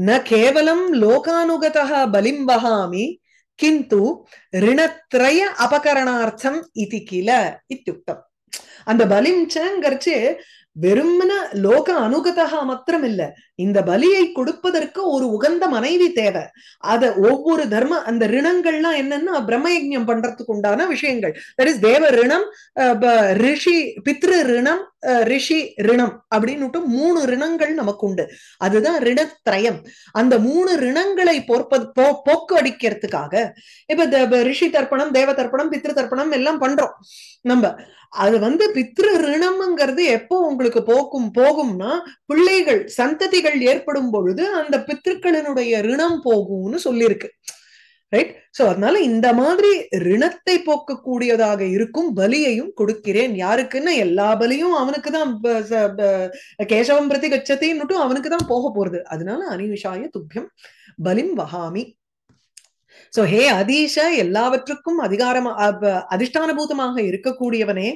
Speaker 1: ந கேவலம் லோகானுகதா பலிம் வகாமி கிந்து ரிணத்ரய அபகரணார்த்தம் இது கில இத்தியுக்தம் அந்த பலிம்சங்கிறச்சு வெறும்ன லோக அனுகதா மாத்திரம் இல்லை இந்த பலியை கொடுப்பதற்கு ஒரு உகந்த மனைவி தேவை அத ஒவ்வொரு தர்ம அந்த ரிணங்கள்லாம் என்னன்னா பிரம்மயஜம் பண்றதுக்கு உண்டான விஷயங்கள் தட் இஸ் தேவ ரிணம் ரிஷி பித்ரு ரிணம் ரிஷி ரிணம் அப்படின்னுட்டு மூணு ரிணங்கள் நமக்கு உண்டு அதுதான் ரிணத்ரயம் அந்த மூணு ரிணங்களை போற்பது போ போக்கு அடிக்கிறதுக்காக இப்ப ரிஷி தர்ப்பணம் தேவ தர்ப்பணம் பித்ரு தர்ப்பணம் எல்லாம் பண்றோம் நம்ம அது வந்து பித்ரு ரிணம்ங்கிறது எப்போ உங்களுக்கு போக்கும் போகும்னா பிள்ளைகள் சந்ததிகள் பித்ருக்கள் ஏற்படும் பொழுது அந்த பித்ருக்களினுடைய ரிணம் போகும்னு சொல்லியிருக்கு ரைட் சோ அதனால இந்த மாதிரி ரிணத்தை போக்கக்கூடியதாக இருக்கும் பலியையும் கொடுக்கிறேன் யாருக்குன்னா எல்லா பலியும் அவனுக்கு தான் கேசவம் பிரதி கச்சத்தைன்னுட்டும் அவனுக்கு தான் போக போறது அதனால அனிவிஷாய துப்பியம் பலிம் வகாமி சோ ஹே அதீஷ எல்லாவற்றுக்கும் அதிகாரமா அதிஷ்டானபூதமாக இருக்கக்கூடியவனே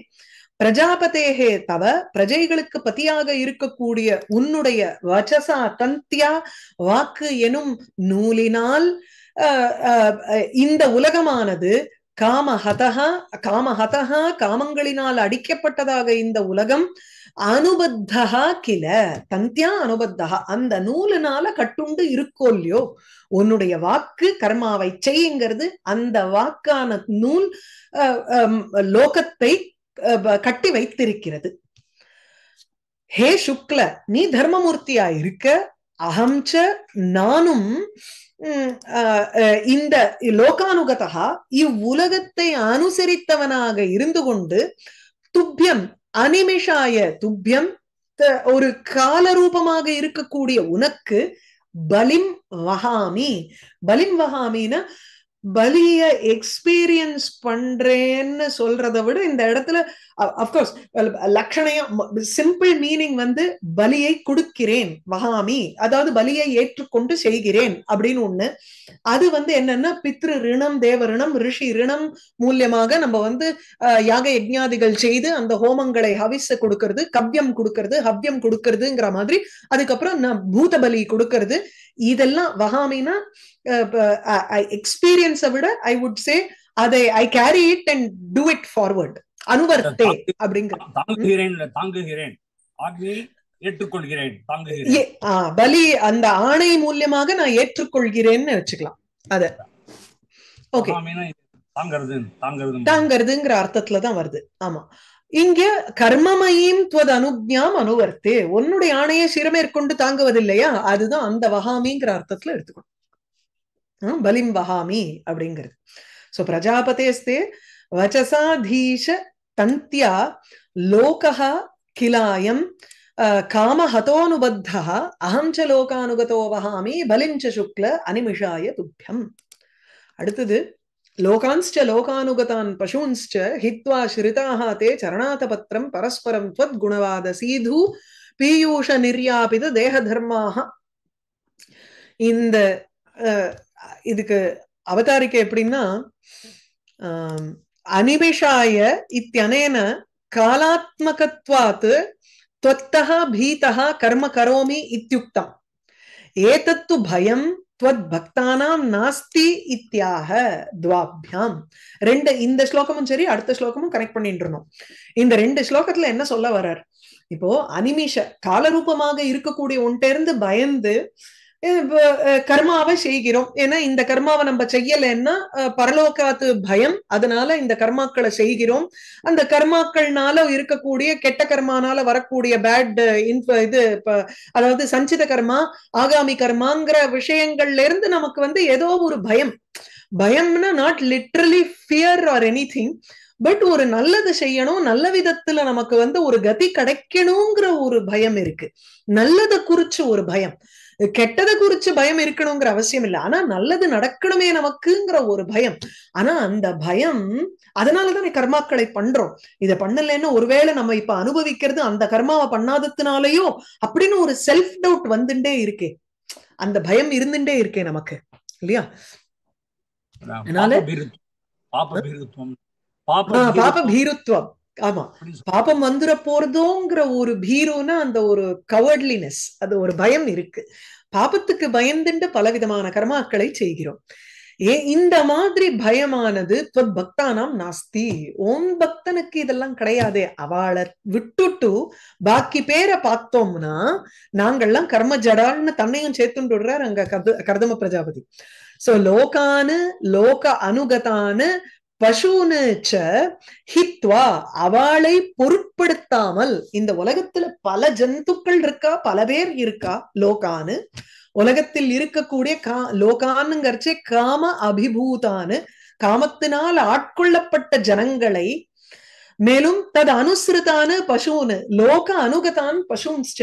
Speaker 1: பிரஜாபதேகே தவ பிரஜைகளுக்கு பதியாக இருக்கக்கூடிய உன்னுடைய வச்சசா தந்தியா வாக்கு எனும் நூலினால் இந்த உலகமானது காமஹதா காமஹதா காமங்களினால் அடிக்கப்பட்டதாக இந்த உலகம் அனுபத்தகா கில தந்தியா அனுபத்தகா அந்த நூலினால கட்டுண்டு இருக்கோல்லையோ உன்னுடைய வாக்கு கர்மாவை செய்யுங்கிறது அந்த வாக்கான நூல் லோகத்தை கட்டி வைத்திருக்கிறது ஹே சுக்ல நீ தர்மமூர்த்தியா இருக்க அகம்ச்ச நானும் இந்த லோகானுகதா இவ்வுலகத்தை அனுசரித்தவனாக இருந்து கொண்டு துப்பியம் அனிமிஷாய துப்பியம் ஒரு காலரூபமாக இருக்கக்கூடிய உனக்கு பலிம் வகாமி பலிம் வகாமின்னா பலிய எக்ஸ்பீரியன்ஸ் பண்றேன்னு சொல்றதை விட இந்த இடத்துல அப்கோர்ஸ் லட்சணையம் சிம்பிள் மீனிங் வந்து பலியை கொடுக்கிறேன் வகாமி அதாவது பலியை ஏற்றுக்கொண்டு செய்கிறேன் அப்படின்னு ஒண்ணு அது வந்து என்னன்னா பித்ரு ரிணம் தேவ ரிணம் ரிஷி ரிணம் மூலியமாக நம்ம வந்து யாக யஜ்ஞாதிகள் செய்து அந்த ஹோமங்களை ஹவிச கொடுக்கறது கவ்யம் கொடுக்கறது ஹவ்யம் கொடுக்கறதுங்கிற மாதிரி அதுக்கப்புறம் பூத பலி கொடுக்கறது இதெல்லாம் வகாமினா எக்ஸ்பீரியன்ஸை விட ஐ வுட் சே அதை I carry it and do it forward அனுவர்த்தே அப்படிங்கிற தாங்குகிறேன் தாங்குகிறேன் ஏற்றுக்கொள்கிறேன் பலி அந்த ஆணை மூலியமாக நான் ஏற்றுக்கொள்கிறேன் வச்சுக்கலாம் அத ஓகே தாங்கிறதுங்கிற அர்த்தத்துலதான் வருது ஆமா இங்க கர்மமயீம் துவது அனுஜாம் அனுவர்த்து உன்னுடைய ஆணையை சிறமேற்கொண்டு தாங்குவதில்லையா அதுதான் அந்த வகாமிங்கிற அர்த்தத்துல எடுத்துக்கணும் பலிம் வகாமி அப்படிங்கிறது சோ பிரஜாபதேஸ்தே வச்சசாதீஷ தந்தியா லோகா கிலாயம் காம அகம் ச லோகானுகதோ வகாமி பலிஞ்ச சுக்ல அனிமிஷாய துப்பியம் அடுத்தது लोकांश्च लोकानुगतान् पशूंश्च हित्वा श्रिताः ते चरणातपत्रं परस्परं त्वद्गुणवादसीधु பீயூஷ நிர்யாபித தேக தர்மாக இந்த இதுக்கு அவதாரிக்கை எப்படின்னா அனிமிஷாய இத்தியனேன காலாத்மகத்வாத்து त्वत्तः भीतः कर्म करोमि इत्युक्तम् एतत्तु भयं துவத்பக்தானாம் நாஸ்தி இத்தியாக துவாபியாம் ரெண்டு இந்த ஸ்லோகமும் சரி அடுத்த ஸ்லோகமும் கனெக்ட் பண்ணிட்டு இருந்தோம் இந்த ரெண்டு ஸ்லோகத்துல என்ன சொல்ல வர்றார் இப்போ அனிமிஷ காலரூபமாக இருக்கக்கூடிய ஒன்றிருந்து பயந்து கர்மாவை செய்கிறோம் ஏன்னா இந்த கர்மாவை நம்ம செய்யலைன்னா பரலோக்காத்து பயம் அதனால இந்த கர்மாக்களை செய்கிறோம் அந்த கர்மாக்கள்னால இருக்கக்கூடிய கெட்ட கர்மானால வரக்கூடிய பேட் இன்ப இது அதாவது சஞ்சித கர்மா ஆகாமி கர்மாங்கிற விஷயங்கள்ல இருந்து நமக்கு வந்து ஏதோ ஒரு பயம் பயம்னா not literally fear or anything but ஒரு நல்லது செய்யணும் நல்ல விதத்துல நமக்கு வந்து ஒரு கதி கிடைக்கணுங்கிற ஒரு பயம் இருக்கு நல்லதை குறிச்சு ஒரு பயம் கெட்டதை குறிச்சு பயம் இருக்கணுங்கிற அவசியம் இல்லை ஆனா நல்லது நடக்கணுமே நமக்குங்கிற ஒரு பயம் ஆனா அந்த பயம் அதனாலதான் கர்மாக்களை பண்றோம் இதை பண்ணலன்னு ஒருவேளை நம்ம இப்ப அனுபவிக்கிறது அந்த கர்மாவை பண்ணாததுனாலயோ அப்படின்னு ஒரு செல்ஃப் டவுட் வந்துட்டே இருக்கே அந்த பயம் இருந்துட்டே இருக்கே நமக்கு இல்லையா அதனால பாப ஆமா பாபம் வந்துட போறதோங்கிற ஒரு பீரோனா அந்த ஒரு கவர்ட்லினஸ் அது ஒரு பயம் இருக்கு பாபத்துக்கு பயந்துண்டு பலவிதமான கர்மாக்களை செய்கிறோம் ஏ இந்த மாதிரி பயமானது துவத் பக்தானாம் நாஸ்தி ஓம் பக்தனுக்கு இதெல்லாம் கிடையாது அவளை விட்டுட்டு பாக்கி பேரை பார்த்தோம்னா நாங்கள்லாம் கர்ம ஜடால்னு தன்னையும் சேர்த்துட்டு விடுறாரு அங்க கர்தம பிரஜாபதி சோ லோகானு லோக அனுகதான்னு பசுன்னு ஹித்வா அவளை பொருட்படுத்தாமல் இந்த உலகத்துல பல ஜந்துக்கள் இருக்கா பல பேர் இருக்கா லோகானு உலகத்தில் இருக்கக்கூடிய கா லோகானுங்கிறச்சே காம அபிபூதானு காமத்தினால் ஆட்கொள்ளப்பட்ட ஜனங்களை மேலும் தது அனுசிருதானு பசுன்னு லோக அனுகதான் பசும்ச்ச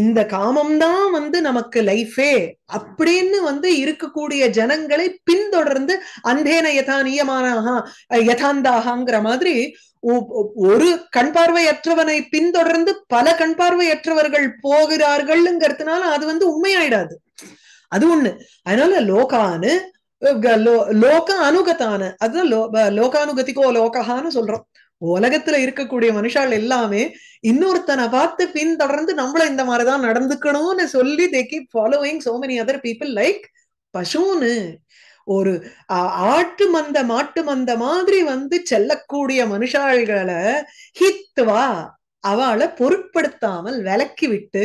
Speaker 1: இந்த காமம்தான் வந்து நமக்கு லைஃபே அப்படின்னு வந்து இருக்கக்கூடிய ஜனங்களை பின்தொடர்ந்து அந்தேன யதா நியமானாக யதாந்தாகாங்கிற மாதிரி ஒரு கண் பார்வையற்றவனை பின்தொடர்ந்து பல கண் பார்வையற்றவர்கள் போகிறார்கள்ங்கிறதுனால அது வந்து உண்மையாயிடாது அது ஒண்ணு அதனால லோகானு லோக அனுகத்தான அதுதான் லோகானுகதிக்கோ லோகஹான்னு சொல்றோம் உலகத்துல இருக்கக்கூடிய மனுஷால் எல்லாமே இன்னொருத்தனை பார்த்து பின் தொடர்ந்து நம்மள இந்த மாதிரிதான் நடந்துக்கணும்னு சொல்லி they keep following so many other people like பசுன்னு ஒரு ஆட்டு மந்த மாட்டு மந்த மாதிரி வந்து செல்லக்கூடிய மனுஷாள்களை ஹித்துவா அவளை பொருட்படுத்தாமல் விலக்கி விட்டு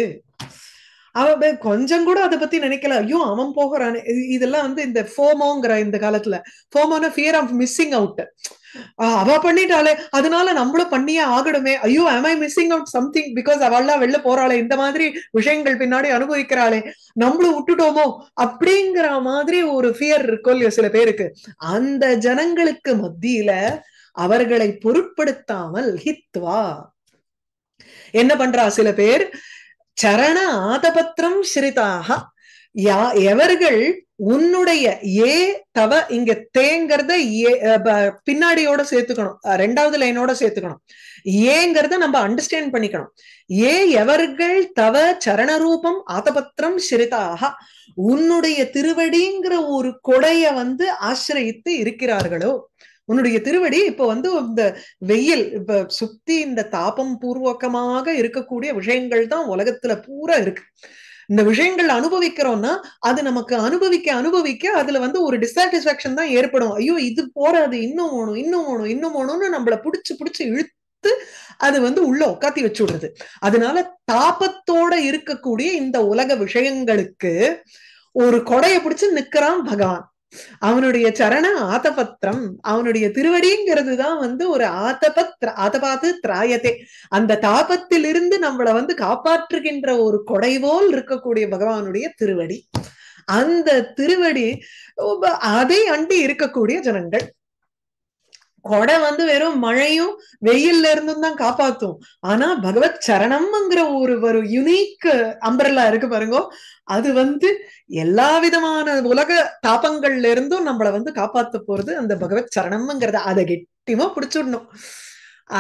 Speaker 1: அவ கொஞ்சம் கூட அதை பத்தி நினைக்கல ஐயோ அவன் போகிறான் இதெல்லாம் வந்து இந்த ஃபோமோங்கிற இந்த காலத்துல ஃபோமோனா ஃபியர் ஆஃப் மிஸ்ஸிங் அவுட் அவ பண்ணிட்டாலே அதனால நம்மளும் பண்ணியே ஆகணுமே ஐயோ I missing out something because அவள்லாம் வெளில போறாளே இந்த மாதிரி விஷயங்கள் பின்னாடி அனுபவிக்கிறாளே நம்மளும் விட்டுட்டோமோ அப்படிங்கிற மாதிரி ஒரு ஃபியர் இருக்கும் இல்லையோ சில பேருக்கு அந்த ஜனங்களுக்கு மத்தியில அவர்களை பொருட்படுத்தாமல் ஹித்வா என்ன பண்றா சில பேர் சரண ஆதபத்திரம் ஸ்ரிதாக யா எவர்கள் உன்னுடைய ஏ தவ இங்க தேங்கிறத பின்னாடியோட சேர்த்துக்கணும் ரெண்டாவது லைனோட சேர்த்துக்கணும் ஏங்கிறத நம்ம அண்டர்ஸ்டாண்ட் பண்ணிக்கணும் ஏ எவர்கள் தவ சரணரூபம் ஆதபத்திரம் சிரிதாக உன்னுடைய திருவடிங்கிற ஒரு கொடைய வந்து ஆசிரியத்து இருக்கிறார்களோ உன்னுடைய திருவடி இப்ப வந்து இந்த வெயில் இப்ப சுத்தி இந்த தாபம் பூர்வகமாக இருக்கக்கூடிய விஷயங்கள் தான் உலகத்துல பூரா இருக்கு இந்த விஷயங்கள் அனுபவிக்கிறோம்னா அது நமக்கு அனுபவிக்க அனுபவிக்க அதுல வந்து ஒரு டிஸாட்டிஸ்பாக்சன் தான் ஏற்படும் ஐயோ இது போறாது இன்னும் ஓணும் இன்னும் ஓணும் இன்னும் ஓணும்னு நம்மள புடிச்சு புடிச்சு இழுத்து அது வந்து உள்ள உக்காத்தி வச்சு விடுறது அதனால தாபத்தோட இருக்கக்கூடிய இந்த உலக விஷயங்களுக்கு ஒரு கொடையை பிடிச்சு நிக்கிறான் பகவான் அவனுடைய சரண ஆத்தபத்திரம் அவனுடைய திருவடிங்கிறது தான் வந்து ஒரு ஆத்தபத் ஆத்தபாத்து திராயதே அந்த தாபத்திலிருந்து நம்மளை வந்து காப்பாற்றுகின்ற ஒரு கொடைவோல் இருக்கக்கூடிய பகவானுடைய திருவடி அந்த திருவடி அதை அண்டி இருக்கக்கூடிய ஜனங்கள் கொடை வந்து வெறும் மழையும் வெயில்ல இருந்தும் தான் காப்பாத்தும் ஆனா பகவத் சரணம்ங்கிற ஒரு ஒரு யுனிக் அம்பரல்லா இருக்கு பாருங்க அது வந்து எல்லா விதமான உலக தாபங்கள்ல இருந்தும் நம்மள வந்து காப்பாத்த போறது அந்த பகவத் சரணம்ங்கிறத அதை கெட்டியமா பிடிச்சிடணும்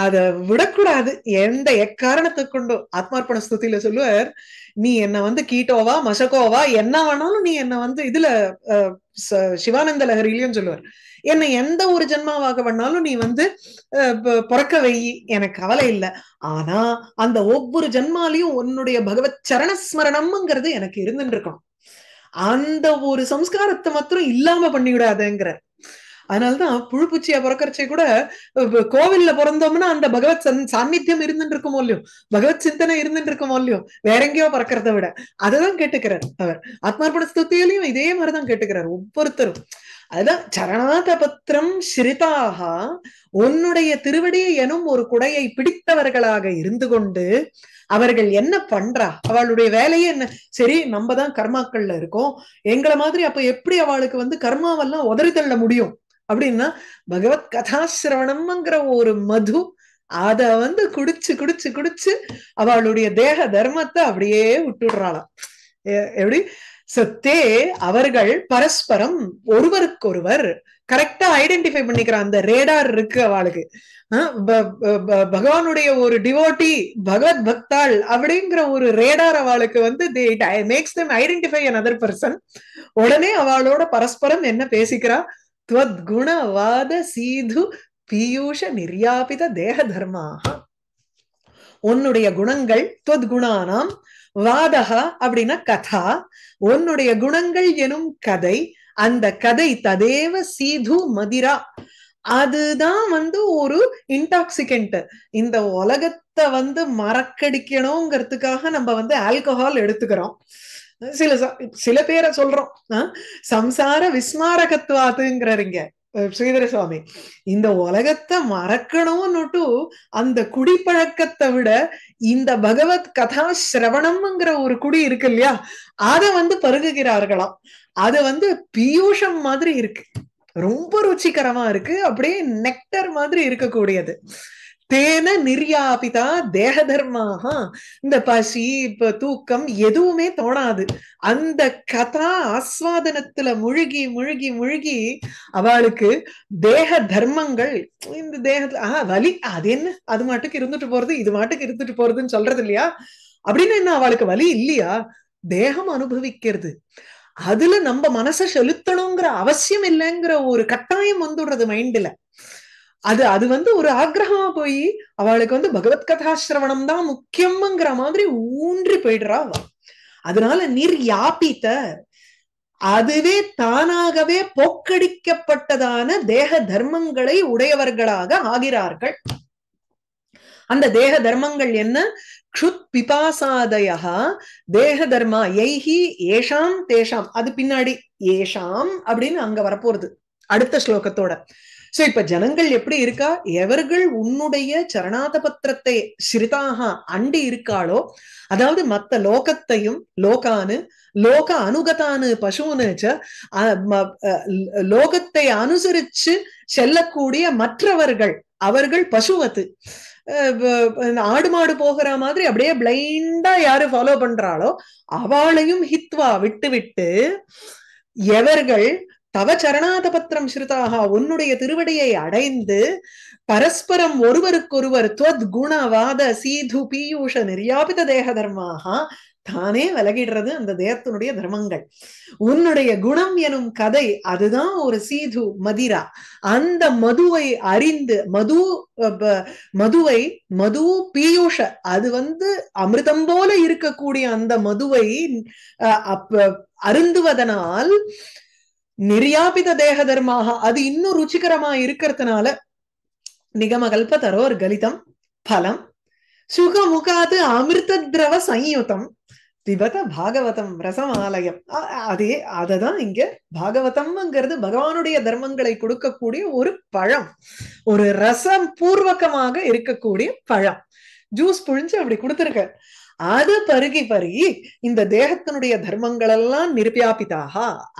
Speaker 1: அத விடக்கூடாது எந்த எக்காரணத்தை கொண்டோ ஆத்மார்ப்பண ஸ்துதியில சொல்லுவார் நீ என்ன வந்து கீட்டோவா மசகோவா என்ன வேணாலும் நீ என்ன வந்து இதுல சிவானந்த லஹரிலையும் சொல்லுவார் என்னை எந்த ஒரு ஜென்மாவாக வேணாலும் நீ வந்து பிறக்க வை எனக்கு கவலை இல்லை ஆனா அந்த ஒவ்வொரு ஜென்மாலையும் உன்னுடைய பகவத் சரணஸ்மரணம்ங்கிறது எனக்கு இருந்துட்டு இருக்கணும் அந்த ஒரு சம்ஸ்காரத்தை மாத்திரம் இல்லாம பண்ணிவிடாதுங்கிற அதனாலதான் புழுப்பூச்சியா பிறக்கறச்சே கூட கோவில்ல பிறந்தோம்னா அந்த பகவத் சாநித்தியம் இருந்துட்டு இருக்குமோ இல்லையோ பகவத் சிந்தனை இருந்துட்டு இருக்குமோ இல்லையோ வேற எங்கேயோ பிறக்கிறத விட அதைதான் கேட்டுக்கிறார் அவர் ஆத்மார்பண ஸ்துத்தியிலையும் இதே மாதிரிதான் கேட்டுக்கிறார் ஒவ்வொருத்தரும் அதுதான் பத்திரம் ஸ்ரிதாகா உன்னுடைய திருவடியை எனும் ஒரு குடையை பிடித்தவர்களாக இருந்து கொண்டு அவர்கள் என்ன பண்றா அவளுடைய வேலையே என்ன சரி நம்ம தான் கர்மாக்கள்ல இருக்கோம் எங்களை மாதிரி அப்ப எப்படி அவளுக்கு வந்து கர்மாவெல்லாம் உதறி தள்ள முடியும் அப்படின்னா பகவத் கதாசிரவணம்ங்கிற ஒரு மது அத வந்து குடிச்சு குடிச்சு குடிச்சு அவளுடைய தேக தர்மத்தை அப்படியே விட்டுடுறாளாம் எப்படி சத்தே அவர்கள் பரஸ்பரம் ஒருவருக்கொருவர் கரெக்டா ஐடென்டிஃபை பண்ணிக்கிற அந்த ரேடார் இருக்கு அவளுக்கு பகவானுடைய ஒரு டிவோட்டி பகவத் பக்தாள் அப்படிங்கிற ஒரு ரேடார் அவளுக்கு வந்து makes them identify another person உடனே அவளோட பரஸ்பரம் என்ன பேசிக்கிறா துவத் குணவாத சீது பியூஷ நிர்யாபித தேக தர்மாக உன்னுடைய குணங்கள் துவத் குணானாம் வாதகா அப்படின்னா கதா உன்னுடைய குணங்கள் எனும் கதை அந்த கதை ததேவ சீது மதிரா அதுதான் வந்து ஒரு இன்டாக்சிகண்ட் இந்த உலகத்தை வந்து மறக்கடிக்கணுங்கிறதுக்காக நம்ம வந்து ஆல்கஹால் எடுத்துக்கிறோம் சில சில பேரை சொல்றோம் சம்சார விஸ்மாரகத்துவாதுங்கிறீங்க ஸ்ரீதர சுவாமி இந்த உலகத்தை மறக்கணும்னுட்டு அந்த குடி பழக்கத்தை விட இந்த பகவத் கதா சிரவணம்ங்கிற ஒரு குடி இருக்கு இல்லையா அதை வந்து பருகுகிறார்களாம் அது வந்து பியூஷம் மாதிரி இருக்கு ரொம்ப ருச்சிகரமா இருக்கு அப்படியே நெக்டர் மாதிரி இருக்கக்கூடியது தேன நிர்யாபிதா தேக தர்மாக இந்த பசி இப்ப தூக்கம் எதுவுமே தோணாது அந்த கதா ஆஸ்வாதனத்துல முழுகி முழுகி முழுகி அவளுக்கு தேக தர்மங்கள் இந்த தேகத்துல ஆஹ் வலி அது என்ன அது மாட்டுக்கு இருந்துட்டு போறது இது மாட்டுக்கு இருந்துட்டு போறதுன்னு சொல்றது இல்லையா அப்படின்னு என்ன அவளுக்கு வலி இல்லையா தேகம் அனுபவிக்கிறது அதுல நம்ம மனசை செலுத்தணுங்கிற அவசியம் இல்லைங்கிற ஒரு கட்டாயம் வந்துடுறது மைண்ட்ல அது அது வந்து ஒரு ஆக்ரஹமா போய் அவளுக்கு வந்து பகவத்கதாசிரவணம் தான் முக்கியம்ங்கிற மாதிரி ஊன்றி போயிடுறா அவ அதனால நிர்யாபித்த அதுவே தானாகவே போக்கடிக்கப்பட்டதான தேக தர்மங்களை உடையவர்களாக ஆகிறார்கள் அந்த தேக தர்மங்கள் என்ன க்ஷுத் பிபாசாதயா தேக தர்மா எய்ஹி ஏஷாம் தேஷாம் அது பின்னாடி ஏஷாம் அப்படின்னு அங்க வரப்போறது அடுத்த ஸ்லோகத்தோட சோ இப்ப ஜனங்கள் எப்படி இருக்கா எவர்கள் உன்னுடைய சரணாத பத்திரத்தை சிறிதாக அண்டி இருக்காளோ அதாவது மத்த லோகத்தையும் லோகானு லோக அனுகதானு பசுனுச்ச லோகத்தை அனுசரிச்சு செல்லக்கூடிய மற்றவர்கள் அவர்கள் பசுவத்து ஆடு மாடு போகிற மாதிரி அப்படியே பிளைண்டா யாரு ஃபாலோ பண்றாளோ அவளையும் ஹித்வா விட்டு விட்டு எவர்கள் தவ சரணாத பத்திரம் ஸ்ருதாக உன்னுடைய திருவடியை அடைந்து பரஸ்பரம் ஒருவருக்கொருவர் துவத் குணவாத சீது பீயூஷ நிர்யாபித தேக தர்மாக தானே விலகிடுறது அந்த தேகத்தினுடைய தர்மங்கள் உன்னுடைய குணம் எனும் கதை அதுதான் ஒரு சீது மதிரா அந்த மதுவை அறிந்து மது மதுவை மது பீயூஷ அது வந்து அமிர்தம் போல இருக்கக்கூடிய அந்த மதுவை அருந்துவதனால் நிர்யாபித தேக தர்மாக அது இன்னும் ருச்சிகரமா இருக்கிறதுனால நிகமகல்ப தரோர் கலிதம் பலம் சுகமுகாது அமிர்த திரவ சயுதம் திபத பாகவதம் ரசமாலயம் அதே அததான் இங்க பாகவதம்ங்கிறது பகவானுடைய தர்மங்களை கொடுக்கக்கூடிய ஒரு பழம் ஒரு ரசம் பூர்வகமாக இருக்கக்கூடிய பழம் ஜூஸ் புழிஞ்சு அப்படி கொடுத்துருக்க அது பருகி பருகி இந்த தேகத்தினுடைய தர்மங்கள் எல்லாம் நிர்வியாபிதாக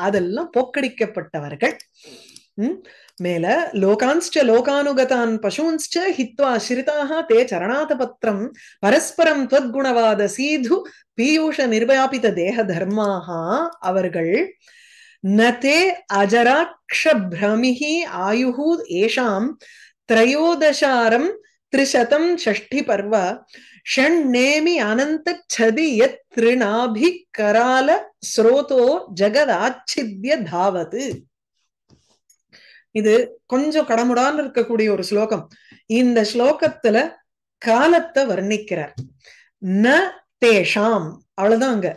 Speaker 1: அதெல்லாம் போக்கடிக்கப்பட்டவர்கள் உம் மேல லோகான்ஸ்ச லோகானுகதான் பசூன்ஸ்ச ஹித்வா சிரிதாக தே சரணாத பத்திரம் பரஸ்பரம் துவத்குணவாத சீது பீயூஷ நிர்வியாபித தேக தர்மாக அவர்கள் நதே அஜராட்சபிரமிஹி ஆயுஹு ஏஷாம் திரையோதசாரம் திரிசதம் ஷஷ்டி பர்வ ஷண் நேமி அனந்த சதி யத் திருநாபி கரால ஸ்ரோதோ ஜெகதாச்சித்ய தாவது இது கொஞ்சம் கடமுடான் இருக்கக்கூடிய ஒரு ஸ்லோகம் இந்த ஸ்லோகத்துல காலத்தை வர்ணிக்கிறார் ந தேஷாம் அவ்வளவுதான் அங்க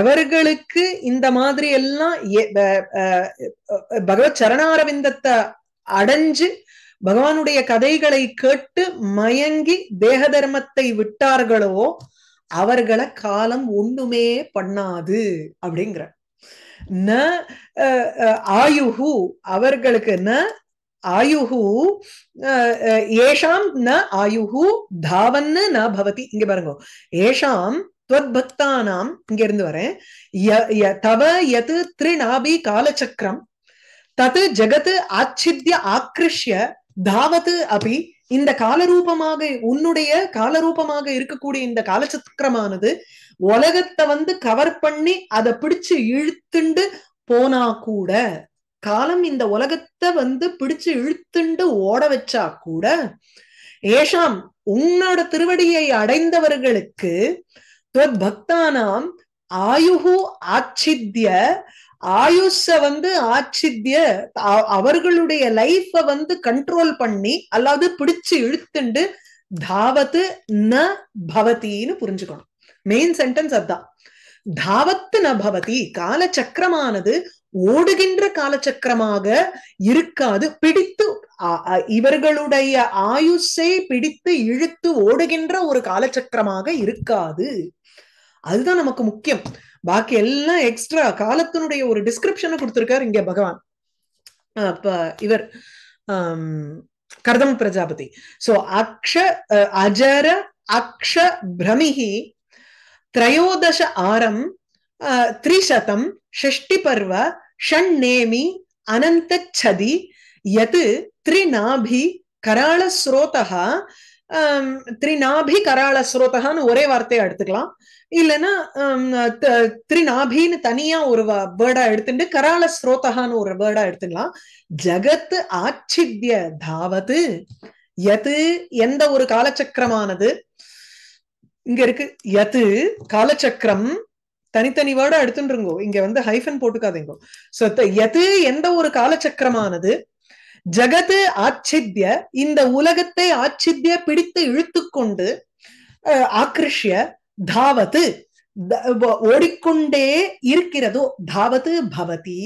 Speaker 1: எவர்களுக்கு இந்த மாதிரி எல்லாம் பகவத் சரணாரவிந்தத்தை அடைஞ்சு பகவானுடைய கதைகளை கேட்டு மயங்கி தேக தர்மத்தை விட்டார்களோ அவர்களை காலம் ஒண்ணுமே பண்ணாது அப்படிங்கிற ந ஆயுகு அவர்களுக்கு ந ஆயுகு ஏஷாம் ந ஆயுகு தாவன்னு ந பவதி இங்க பாருங்க ஏஷாம் துவத்பக்தானாம் இங்க இருந்து வரேன் தவ யத் திரிநாபி காலச்சக்கரம் தத்து ஜகத்து ஆச்சித்ய ஆக்ரிஷ்ய தாவத்து அபி இந்த காலரூபமாக உன்னுடைய காலரூபமாக இருக்கக்கூடிய இந்த காலச்சக்கரமானது உலகத்தை வந்து கவர் பண்ணி அதை பிடிச்சு இழுத்துண்டு போனா கூட காலம் இந்த உலகத்தை வந்து பிடிச்சு இழுத்துண்டு ஓட வச்சா கூட ஏஷாம் உன்னோட திருவடியை அடைந்தவர்களுக்கு பக்தானாம் ஆயுகு ஆச்சித்ய ஆயுஷ வந்து ஆச்சித்ய அவர்களுடைய லைஃப வந்து கண்ட்ரோல் பண்ணி அல்லாது பிடிச்சு இழுத்துண்டு தாவத்து ந பவத்தின்னு புரிஞ்சுக்கணும் மெயின் சென்டென்ஸ் அதுதான் தாவத்து ந பவதி காலச்சக்கரமானது ஓடுகின்ற காலச்சக்கரமாக இருக்காது பிடித்து இவர்களுடைய ஆயுஷை பிடித்து இழுத்து ஓடுகின்ற ஒரு காலச்சக்கரமாக இருக்காது அதுதான் நமக்கு முக்கியம் பாக்கி எல்லாம் எக்ஸ்ட்ரா காலத்தினுடைய ஒரு டிஸ்கிரிப்ஷனை கொடுத்துருக்காரு இங்க பகவான் அப்ப இவர் கர்தம் பிரஜாபதி சோ அக்ஷ அஜர அக்ஷ பிரமிஹி ஷஷ்டி பர்வ ஷண் நேமி அனந்த சதி यत् त्रिनाभि கராளஸ்ரோதா திரிநாபி கராள ஸ்ரோதகான்னு ஒரே வார்த்தையை எடுத்துக்கலாம் இல்லைன்னா திரிநாபின்னு தனியா ஒரு வேர்டா எடுத்துட்டு கராள ஸ்ரோதகான்னு ஒரு வேர்டா எடுத்துக்கலாம் ஜகத்து ஆச்சித்ய தாவது எது எந்த ஒரு காலச்சக்கரமானது இங்க இருக்கு எது காலச்சக்கரம் தனித்தனி வேர்டா எடுத்துருங்கோ இங்க வந்து ஹைஃபன் போட்டுக்காதீங்க சோ எது எந்த ஒரு காலச்சக்கரமானது ஜகது ஆச்சித்ய இந்த உலகத்தை ஆச்சித்ய பிடித்து இழுத்து கொண்டு ஆக்கிருஷ்ய தாவத்து ஓடிக்கொண்டே இருக்கிறதோ தாவது பவதி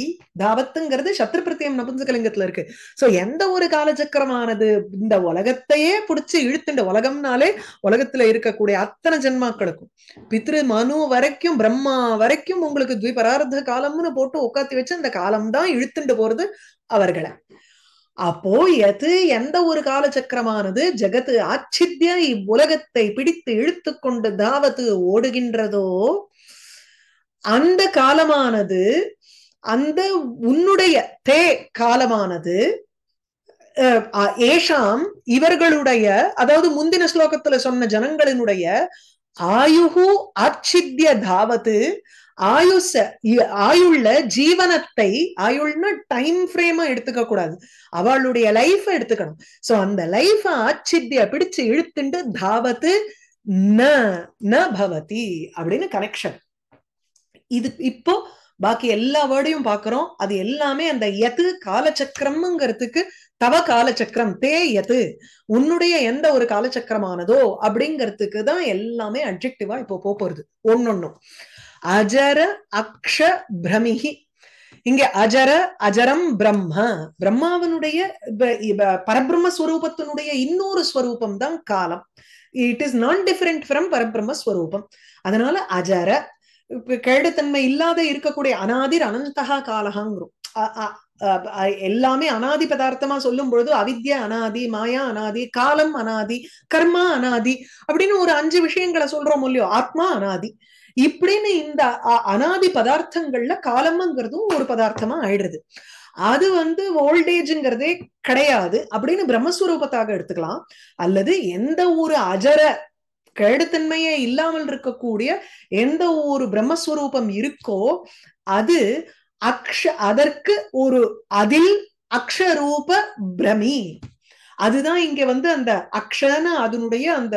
Speaker 1: தாவத்துங்கிறது சத்ரு பிரத்தியம் நபுஞ்சகலிங்கத்துல இருக்கு சோ எந்த ஒரு காலச்சக்கரமானது இந்த உலகத்தையே பிடிச்சு இழுத்துண்டு உலகம்னாலே உலகத்துல இருக்கக்கூடிய அத்தனை ஜென்மாக்களுக்கும் பித்ரு மனு வரைக்கும் பிரம்மா வரைக்கும் உங்களுக்கு துவிபரார்த்த காலம்னு போட்டு உட்காத்தி வச்சு அந்த காலம்தான் இழுத்துண்டு போறது அவர்களை அப்போ எது எந்த ஒரு காலச்சக்கரமானது ஜெகத்து ஆச்சித்ய இவ்வுலகத்தை பிடித்து இழுத்து கொண்டு தாவத்து ஓடுகின்றதோ அந்த காலமானது அந்த உன்னுடைய தே காலமானது ஏஷாம் இவர்களுடைய அதாவது முந்தின ஸ்லோகத்துல சொன்ன ஜனங்களினுடைய ஆயுகு அச்சித்ய தாவத்து ஆயுச ஆயுள்ள ஜீவனத்தை ஆயுள்னா டைம் ஃப்ரேமா எடுத்துக்க கூடாது அவளுடைய லைஃப எடுத்துக்கணும் சோ அந்த லைஃப ஆச்சித்திய பிடிச்சு இழுத்துண்டு தாவத்து ந ந பவதி அப்படின்னு கனெக்ஷன் இது இப்போ பாக்கி எல்லா வேர்டையும் பாக்குறோம் அது எல்லாமே அந்த எது காலச்சக்கரம்ங்கிறதுக்கு தவ காலச்சக்கரம் தே எது உன்னுடைய எந்த ஒரு காலச்சக்கரமானதோ அப்படிங்கிறதுக்கு தான் எல்லாமே அப்ஜெக்டிவா இப்போ போறது ஒன்னொன்னும் அஜர அக்ஷ பிரமிகி இங்க அஜர அஜரம் பிரம்ம பிரம்மாவனுடைய பரபிரம்ம ஸ்வரூபத்தினுடைய இன்னொரு ஸ்வரூபம் தான் காலம் it is non different from பரபிரம்ம ஸ்வரூபம் அதனால அஜர கேடுத்தன்மை இல்லாத இருக்கக்கூடிய அனாதிர் அனந்தகா காலகாங்கிறோம் எல்லாமே அனாதி பதார்த்தமா சொல்லும் பொழுது அவித்யா அனாதி மாயா அனாதி காலம் அனாதி கர்மா அனாதி அப்படின்னு ஒரு அஞ்சு விஷயங்களை சொல்றோம் இல்லையோ ஆத்மா அனாதி இப்படின்னு இந்த அனாதி பதார்த்தங்கள்ல காலம்ங்கிறதும் ஒரு பதார்த்தமா ஆயிடுறது அது வந்து ஓல்டேஜ்ங்கிறதே கிடையாது அப்படின்னு பிரம்மஸ்வரூபத்தாக எடுத்துக்கலாம் அல்லது எந்த ஒரு அஜர கேடுத்தன்மையே இல்லாமல் இருக்கக்கூடிய எந்த ஒரு பிரம்மஸ்வரூபம் இருக்கோ அது அக்ஷ அதற்கு ஒரு அதில் அக்ஷரூப பிரமி அதுதான் இங்க வந்து அந்த அக்ஷன அதனுடைய அந்த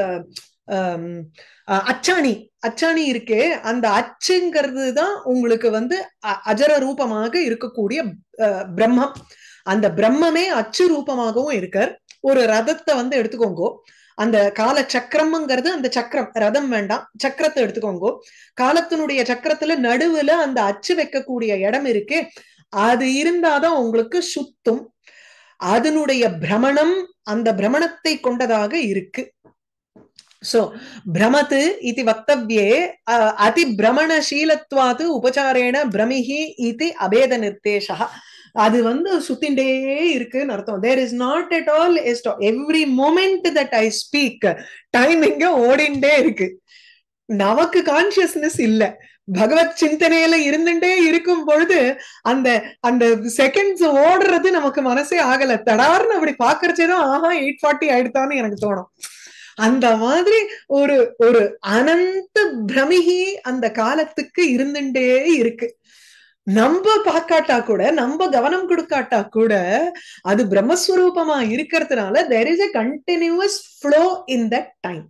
Speaker 1: அச்சாணி அச்சாணி இருக்கே அந்த அச்சுங்கிறது தான் உங்களுக்கு வந்து அஜர ரூபமாக இருக்கக்கூடிய பிரம்மம் அந்த பிரம்மமே அச்சு ரூபமாகவும் இருக்கார் ஒரு ரதத்தை வந்து எடுத்துக்கோங்கோ அந்த கால சக்கரம்ங்கிறது அந்த சக்கரம் ரதம் வேண்டாம் சக்கரத்தை எடுத்துக்கோங்கோ காலத்தினுடைய சக்கரத்துல நடுவுல அந்த அச்சு வைக்கக்கூடிய இடம் இருக்கே அது இருந்தாதான் உங்களுக்கு சுத்தும் அதனுடைய பிரமணம் அந்த பிரமணத்தை கொண்டதாக இருக்கு சோ பிரமத்து இது வக்தவியே அதி அதிபிரமணசீலத்வாத் உபச்சாரேண பிரமிஹி இது அபேத நிர்தேஷா அது வந்து சுத்திண்டே இருக்குன்னு அர்த்தம் there is not at all every moment that I speak time இங்க ஓடிண்டே இருக்கு நமக்கு கான்சியஸ்னஸ் இல்ல பகவத் சிந்தனையில இருந்துட்டே இருக்கும் பொழுது அந்த அந்த செகண்ட்ஸ் ஓடுறது நமக்கு மனசே ஆகல தடார்னு அப்படி பாக்குறச்சேதான் ஆஹா எயிட் ஃபார்ட்டி ஆயிடுத்தான்னு எனக்கு தோணும் அந்த மாதிரி ஒரு ஒரு அனந்த பிரமிகி அந்த காலத்துக்கு இருந்துட்டே இருக்கு நம்ம பார்க்காட்டா கூட நம்ம கவனம் கொடுக்காட்டா கூட அது பிரம்மஸ்வரூபமா இருக்கிறதுனால there is a continuous flow in the time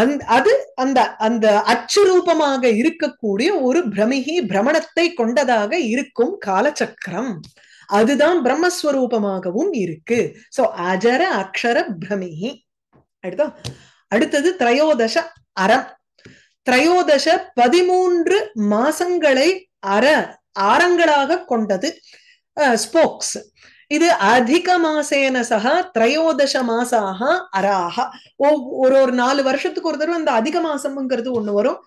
Speaker 1: and அது அந்த அந்த அச்சுரூபமாக இருக்கக்கூடிய ஒரு பிரமிகி பிரமணத்தை கொண்டதாக இருக்கும் காலச்சக்கரம் அதுதான் பிரம்மஸ்வரூபமாகவும் இருக்கு சோ அஜர அக்ஷர பிரமிகி அடுத்தா அடுத்தது திரையோதச அறம் திரையோதச பதிமூன்று மாசங்களை அற ஆரங்களாக கொண்டது ஸ்போக்ஸ் இது அதிக மாசேன சக திரையோதச மாசாக அராக ஒரு ஒரு நாலு வருஷத்துக்கு ஒரு தடவை இந்த அதிக மாசம்ங்கிறது ஒண்ணு வரும்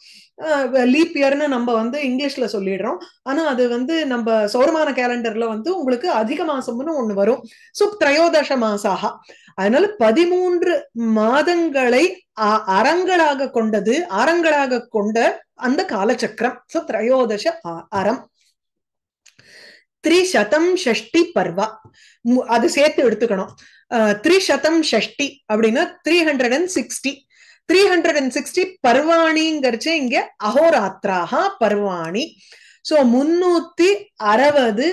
Speaker 1: லீப் இயர்னு நம்ம வந்து இங்கிலீஷ்ல சொல்லிடுறோம் ஆனா அது வந்து நம்ம சௌரமான கேலண்டர்ல வந்து உங்களுக்கு அதிக மாசம்னு ஒண்ணு வரும் சோ திரையோதச மாசாக அதனால பதிமூன்று மாதங்களை அறங்களாக கொண்டது அறங்களாக கொண்ட அந்த காலச்சக்கரம் சோ திரையோதச அறம் ஷஷ்டி பர்வா அது சேர்த்து எடுத்துக்கணும் த்ரீ சதம் ஷஷ்டி அப்படின்னா three hundred and sixty three hundred and sixty பர்வாணிங்கிறச்சு இங்க அகோராத்ராஹா பர்வாணி சோ முன்னூத்தி அறுபது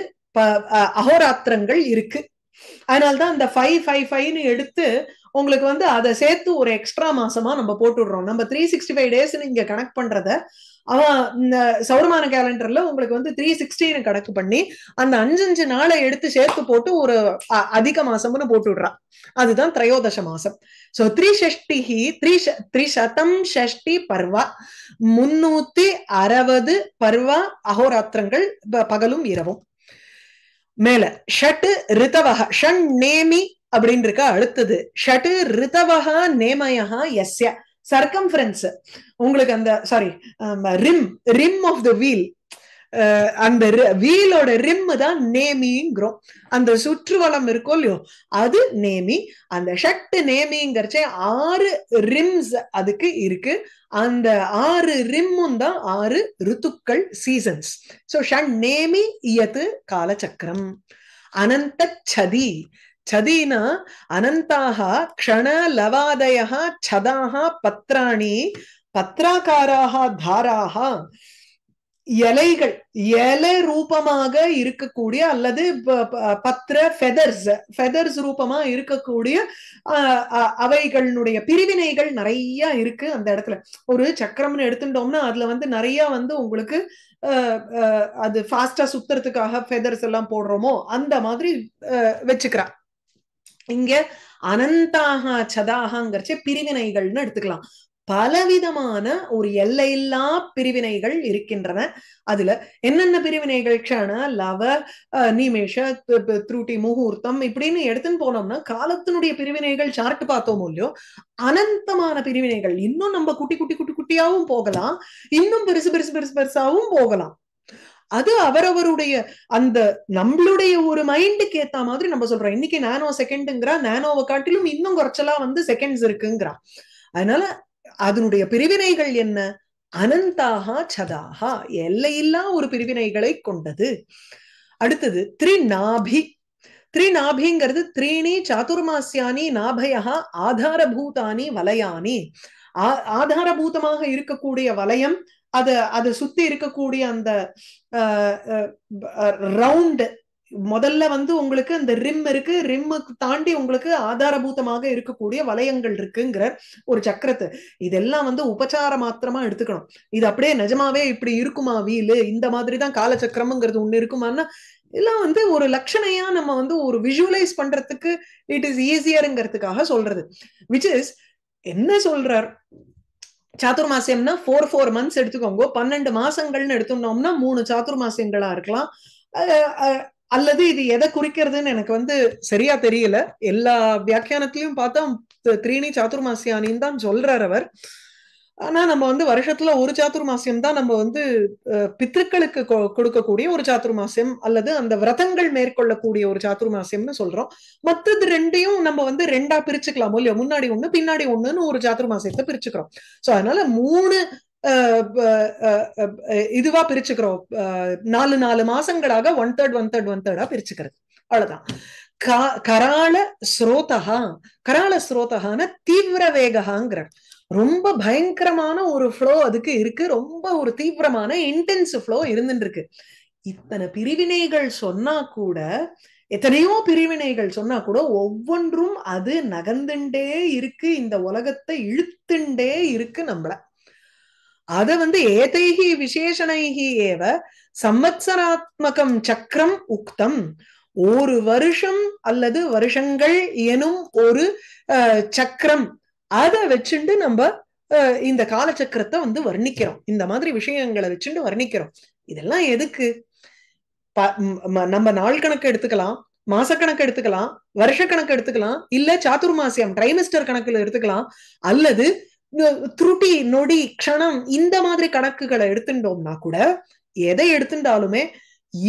Speaker 1: அகோராத்திரங்கள் இருக்கு அதனால்தான் அந்த ஃபைவ் ஃபைவ் ஃபைவ்னு எடுத்து உங்களுக்கு வந்து அதை சேர்த்து ஒரு எக்ஸ்ட்ரா மாசமா நம்ம போட்டுடுறோம் நம்ம த்ரீ சிக்ஸ்டி ஃபைவ் டேஸ் இங்க கனெக்ட் பண்றத அவன் இந்த சௌரமான கேலண்டர்ல உங்களுக்கு வந்து த்ரீ சிக்ஸ்டின்னு கணக்கு பண்ணி அந்த அஞ்சஞ்சு நாளை எடுத்து சேர்த்து போட்டு ஒரு அதிக மாசம்னு போட்டு விடுறான் அதுதான் திரையோதச மாசம் சோ த்ரீ ஷஷ்டிஹி த்ரீ த்ரீ சதம் ஷஷ்டி பர்வா முன்னூத்தி அறுபது பர்வா அகோராத்திரங்கள் பகலும் இரவும் மேல ஷட்டு ரிதவக ஷண் நேமி அப்படின்னு இருக்கா அடுத்தது ஷட்டு ரிதவஹா நேமயா எஸ்யா சர்க்கம்ஃபரன்ஸ் உங்களுக்கு அந்த sorry rim rim of the wheel அந்த வீலோட ரிம் தான் நேமிங்கிறோம் அந்த சுற்றுவலம் இருக்கும் இல்லையோ அது நேமி அந்த ஷட்டு நேமிங்கிறச்சே ஆறு ரிம்ஸ் அதுக்கு இருக்கு அந்த ஆறு ரிம்மும் தான் ஆறு ருத்துக்கள் சீசன்ஸ் ஸோ ஷட் நேமி இயத்து காலச்சக்கரம் அனந்த சதி சதீனா அனந்தாக க்ஷண லவாதய சதாக பத்ராணி பத்ராகாராக தாராக இலைகள் இலை ரூபமாக இருக்கக்கூடிய அல்லது பத்திர ஃபெதர்ஸ் ஃபெதர்ஸ் ரூபமா இருக்கக்கூடிய அவைகளுடைய பிரிவினைகள் நிறைய இருக்கு அந்த இடத்துல ஒரு சக்கரம்னு எடுத்துட்டோம்னா அதுல வந்து நிறைய வந்து உங்களுக்கு அது ஃபாஸ்டா சுத்துறதுக்காக ஃபெதர்ஸ் எல்லாம் போடுறோமோ அந்த மாதிரி வச்சுக்கிறான் இங்க அனந்தாக சதாகங்கிறச்சு பிரிவினைகள்னு எடுத்துக்கலாம் பலவிதமான ஒரு எல்லையில்லா பிரிவினைகள் இருக்கின்றன அதுல என்னென்ன பிரிவினைகள் க்ஷண லவ நிமேஷ த்ருட்டி முகூர்த்தம் இப்படின்னு எடுத்துன்னு போனோம்னா காலத்தினுடைய பிரிவினைகள் சார்ட்டு பார்த்தோமோ இல்லையோ அனந்தமான பிரிவினைகள் இன்னும் நம்ம குட்டி குட்டி குட்டி குட்டியாவும் போகலாம் இன்னும் பெருசு பெருசு பெருசு பெருசாவும் போகலாம் அது அவரவருடைய அந்த நம்மளுடைய ஒரு மைண்டுக்கு ஏத்த மாதிரி நம்ம சொல்றோம் இன்னைக்கு நானோ செகண்டுங்கிறா நானோவை காட்டிலும் இன்னும் குறைச்சலா வந்து செகண்ட்ஸ் இருக்குங்கிறா அதனால அதனுடைய பிரிவினைகள் என்ன அனந்தாகா சதாகா எல்லையில்லா ஒரு பிரிவினைகளை கொண்டது அடுத்தது திரிநாபி திரிநாபிங்கிறது த்ரீணி சாதுர்மாசியானி நாபயா ஆதாரபூதானி வலயானி ஆதாரபூதமாக இருக்கக்கூடிய வலயம் அது அது சுத்தி இருக்கக்கூடிய அந்த ரவுண்ட் முதல்ல வந்து உங்களுக்கு அந்த ரிம் இருக்கு ரிம்முக்கு தாண்டி உங்களுக்கு ஆதாரபூதமாக இருக்கக்கூடிய வளையங்கள் இருக்குங்கிற ஒரு சக்கரத்து இதெல்லாம் வந்து உபச்சார மாத்திரமா எடுத்துக்கணும் இது அப்படியே நிஜமாவே இப்படி இருக்குமா வீலு இந்த மாதிரிதான் கால காலச்சக்கரம்ங்கிறது ஒண்ணு இருக்குமான்னா இதெல்லாம் வந்து ஒரு லட்சணையா நம்ம வந்து ஒரு விஷுவலைஸ் பண்றதுக்கு இட் இஸ் ஈஸியருங்கிறதுக்காக சொல்றது விச் இஸ் என்ன சொல்றார் சாத்துர்மாசியம்னா ஃபோர் ஃபோர் மந்த்ஸ் எடுத்துக்கோங்க பன்னெண்டு மாசங்கள்னு எடுத்துட்டோம்னா மூணு சாத்துர்மாசியங்களா இருக்கலாம் அல்லது இது எதை குறிக்கிறதுன்னு எனக்கு வந்து சரியா தெரியல எல்லா வியாக்கியானத்திலையும் பார்த்தா திரீணி சாத்துர்மாசியானின்னு தான் சொல்றார் அவர் ஆனா நம்ம வந்து வருஷத்துல ஒரு சாத்துர்மாசியம் தான் நம்ம வந்து பித்திருக்களுக்கு கொடுக்கக்கூடிய ஒரு சாத்துர்மாசியம் அல்லது அந்த விரதங்கள் மேற்கொள்ளக்கூடிய ஒரு சாத்துர்மாசியம்னு சொல்றோம் மற்றது ரெண்டையும் நம்ம வந்து ரெண்டா பிரிச்சுக்கலாமோ இல்லையா முன்னாடி ஒண்ணு பின்னாடி ஒண்ணுன்னு ஒரு சாத்துர்மாசியத்தை பிரிச்சுக்கிறோம் சோ அதனால மூணு இதுவா பிரிச்சுக்கிறோம் நாலு நாலு மாசங்களாக one third one third one தேர்டா பிரிச்சுக்கிறது அவ்வளவுதான் கராள ஸ்ரோதகா கராள ஸ்ரோதகான தீவிர வேகாங்கிற ரொம்ப பயங்கரமான ஒரு ஃப்ளோ அதுக்கு இருக்கு ரொம்ப ஒரு தீவிரமான இன்டென்ஸ் ஃப்ளோ இருந்துட்டு இருக்கு இத்தனை பிரிவினைகள் சொன்னா கூட எத்தனையோ பிரிவினைகள் சொன்னா கூட ஒவ்வொன்றும் அது நகர்ந்துண்டே இருக்கு இந்த உலகத்தை இழுத்துண்டே இருக்கு நம்மள அத வந்து ஏதைகி விசேஷனைகி ஏவ சம்மத்சராத்மகம் சக்கரம் உக்தம் ஒரு வருஷம் அல்லது வருஷங்கள் எனும் ஒரு சக்கரம் அதை வச்சுண்டு நம்ம இந்த காலச்சக்கரத்தை வந்து வர்ணிக்கிறோம் இந்த மாதிரி விஷயங்களை வச்சுட்டு வர்ணிக்கிறோம் இதெல்லாம் எதுக்கு நம்ம நாள் கணக்கு எடுத்துக்கலாம் மாசக்கணக்கு எடுத்துக்கலாம் வருஷ கணக்கு எடுத்துக்கலாம் இல்ல சாத்துர்மாசியம் ட்ரைமிஸ்டர் கணக்குல எடுத்துக்கலாம் அல்லது துருட்டி நொடி க்ஷணம் இந்த மாதிரி கணக்குகளை எடுத்துட்டோம்னா கூட எதை எடுத்துட்டாலுமே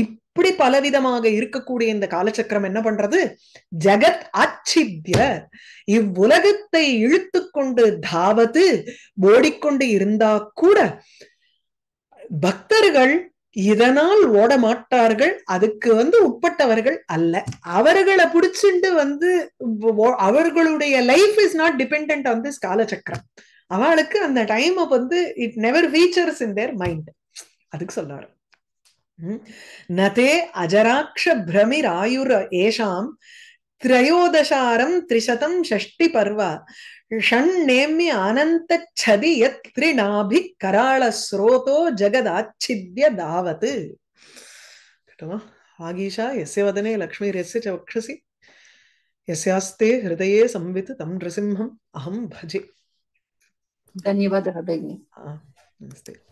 Speaker 1: இப் இப்படி பலவிதமாக இருக்கக்கூடிய இந்த காலச்சக்கரம் என்ன பண்றது ஜெகத் அச்சித்ய இவ்வுலகத்தை இழுத்து கொண்டு தாவது ஓடிக்கொண்டு இருந்தா கூட பக்தர்கள் இதனால் ஓட மாட்டார்கள் அதுக்கு வந்து உட்பட்டவர்கள் அல்ல அவர்களை பிடிச்சிண்டு வந்து அவர்களுடைய life is not depend on this காலச்சக்கரம் அவளுக்கு அந்த டைம் வந்து it never features in their mind அதுக்கு சொல்றாரு நே அஜராட்ச பிரமிராயுர திரயோதசாரம் திரிசதம் ஷஷ்டி பர்வ ஷண்ணேமி அனந்த சதி யத் திரிநாபி கராள ஸ்ரோதோ ஜெகதாச்சித்ய தாவத்து ஆகீஷா எஸ்ய வதனே லக்ஷ்மி ரஸ்ய சக்ஷசி எஸ்யாஸ்தே ஹிருதயே சம்வித் தம் நிருசிம்ஹம் அஹம் பஜே தன்யவாதः ஆ நமஸ்தே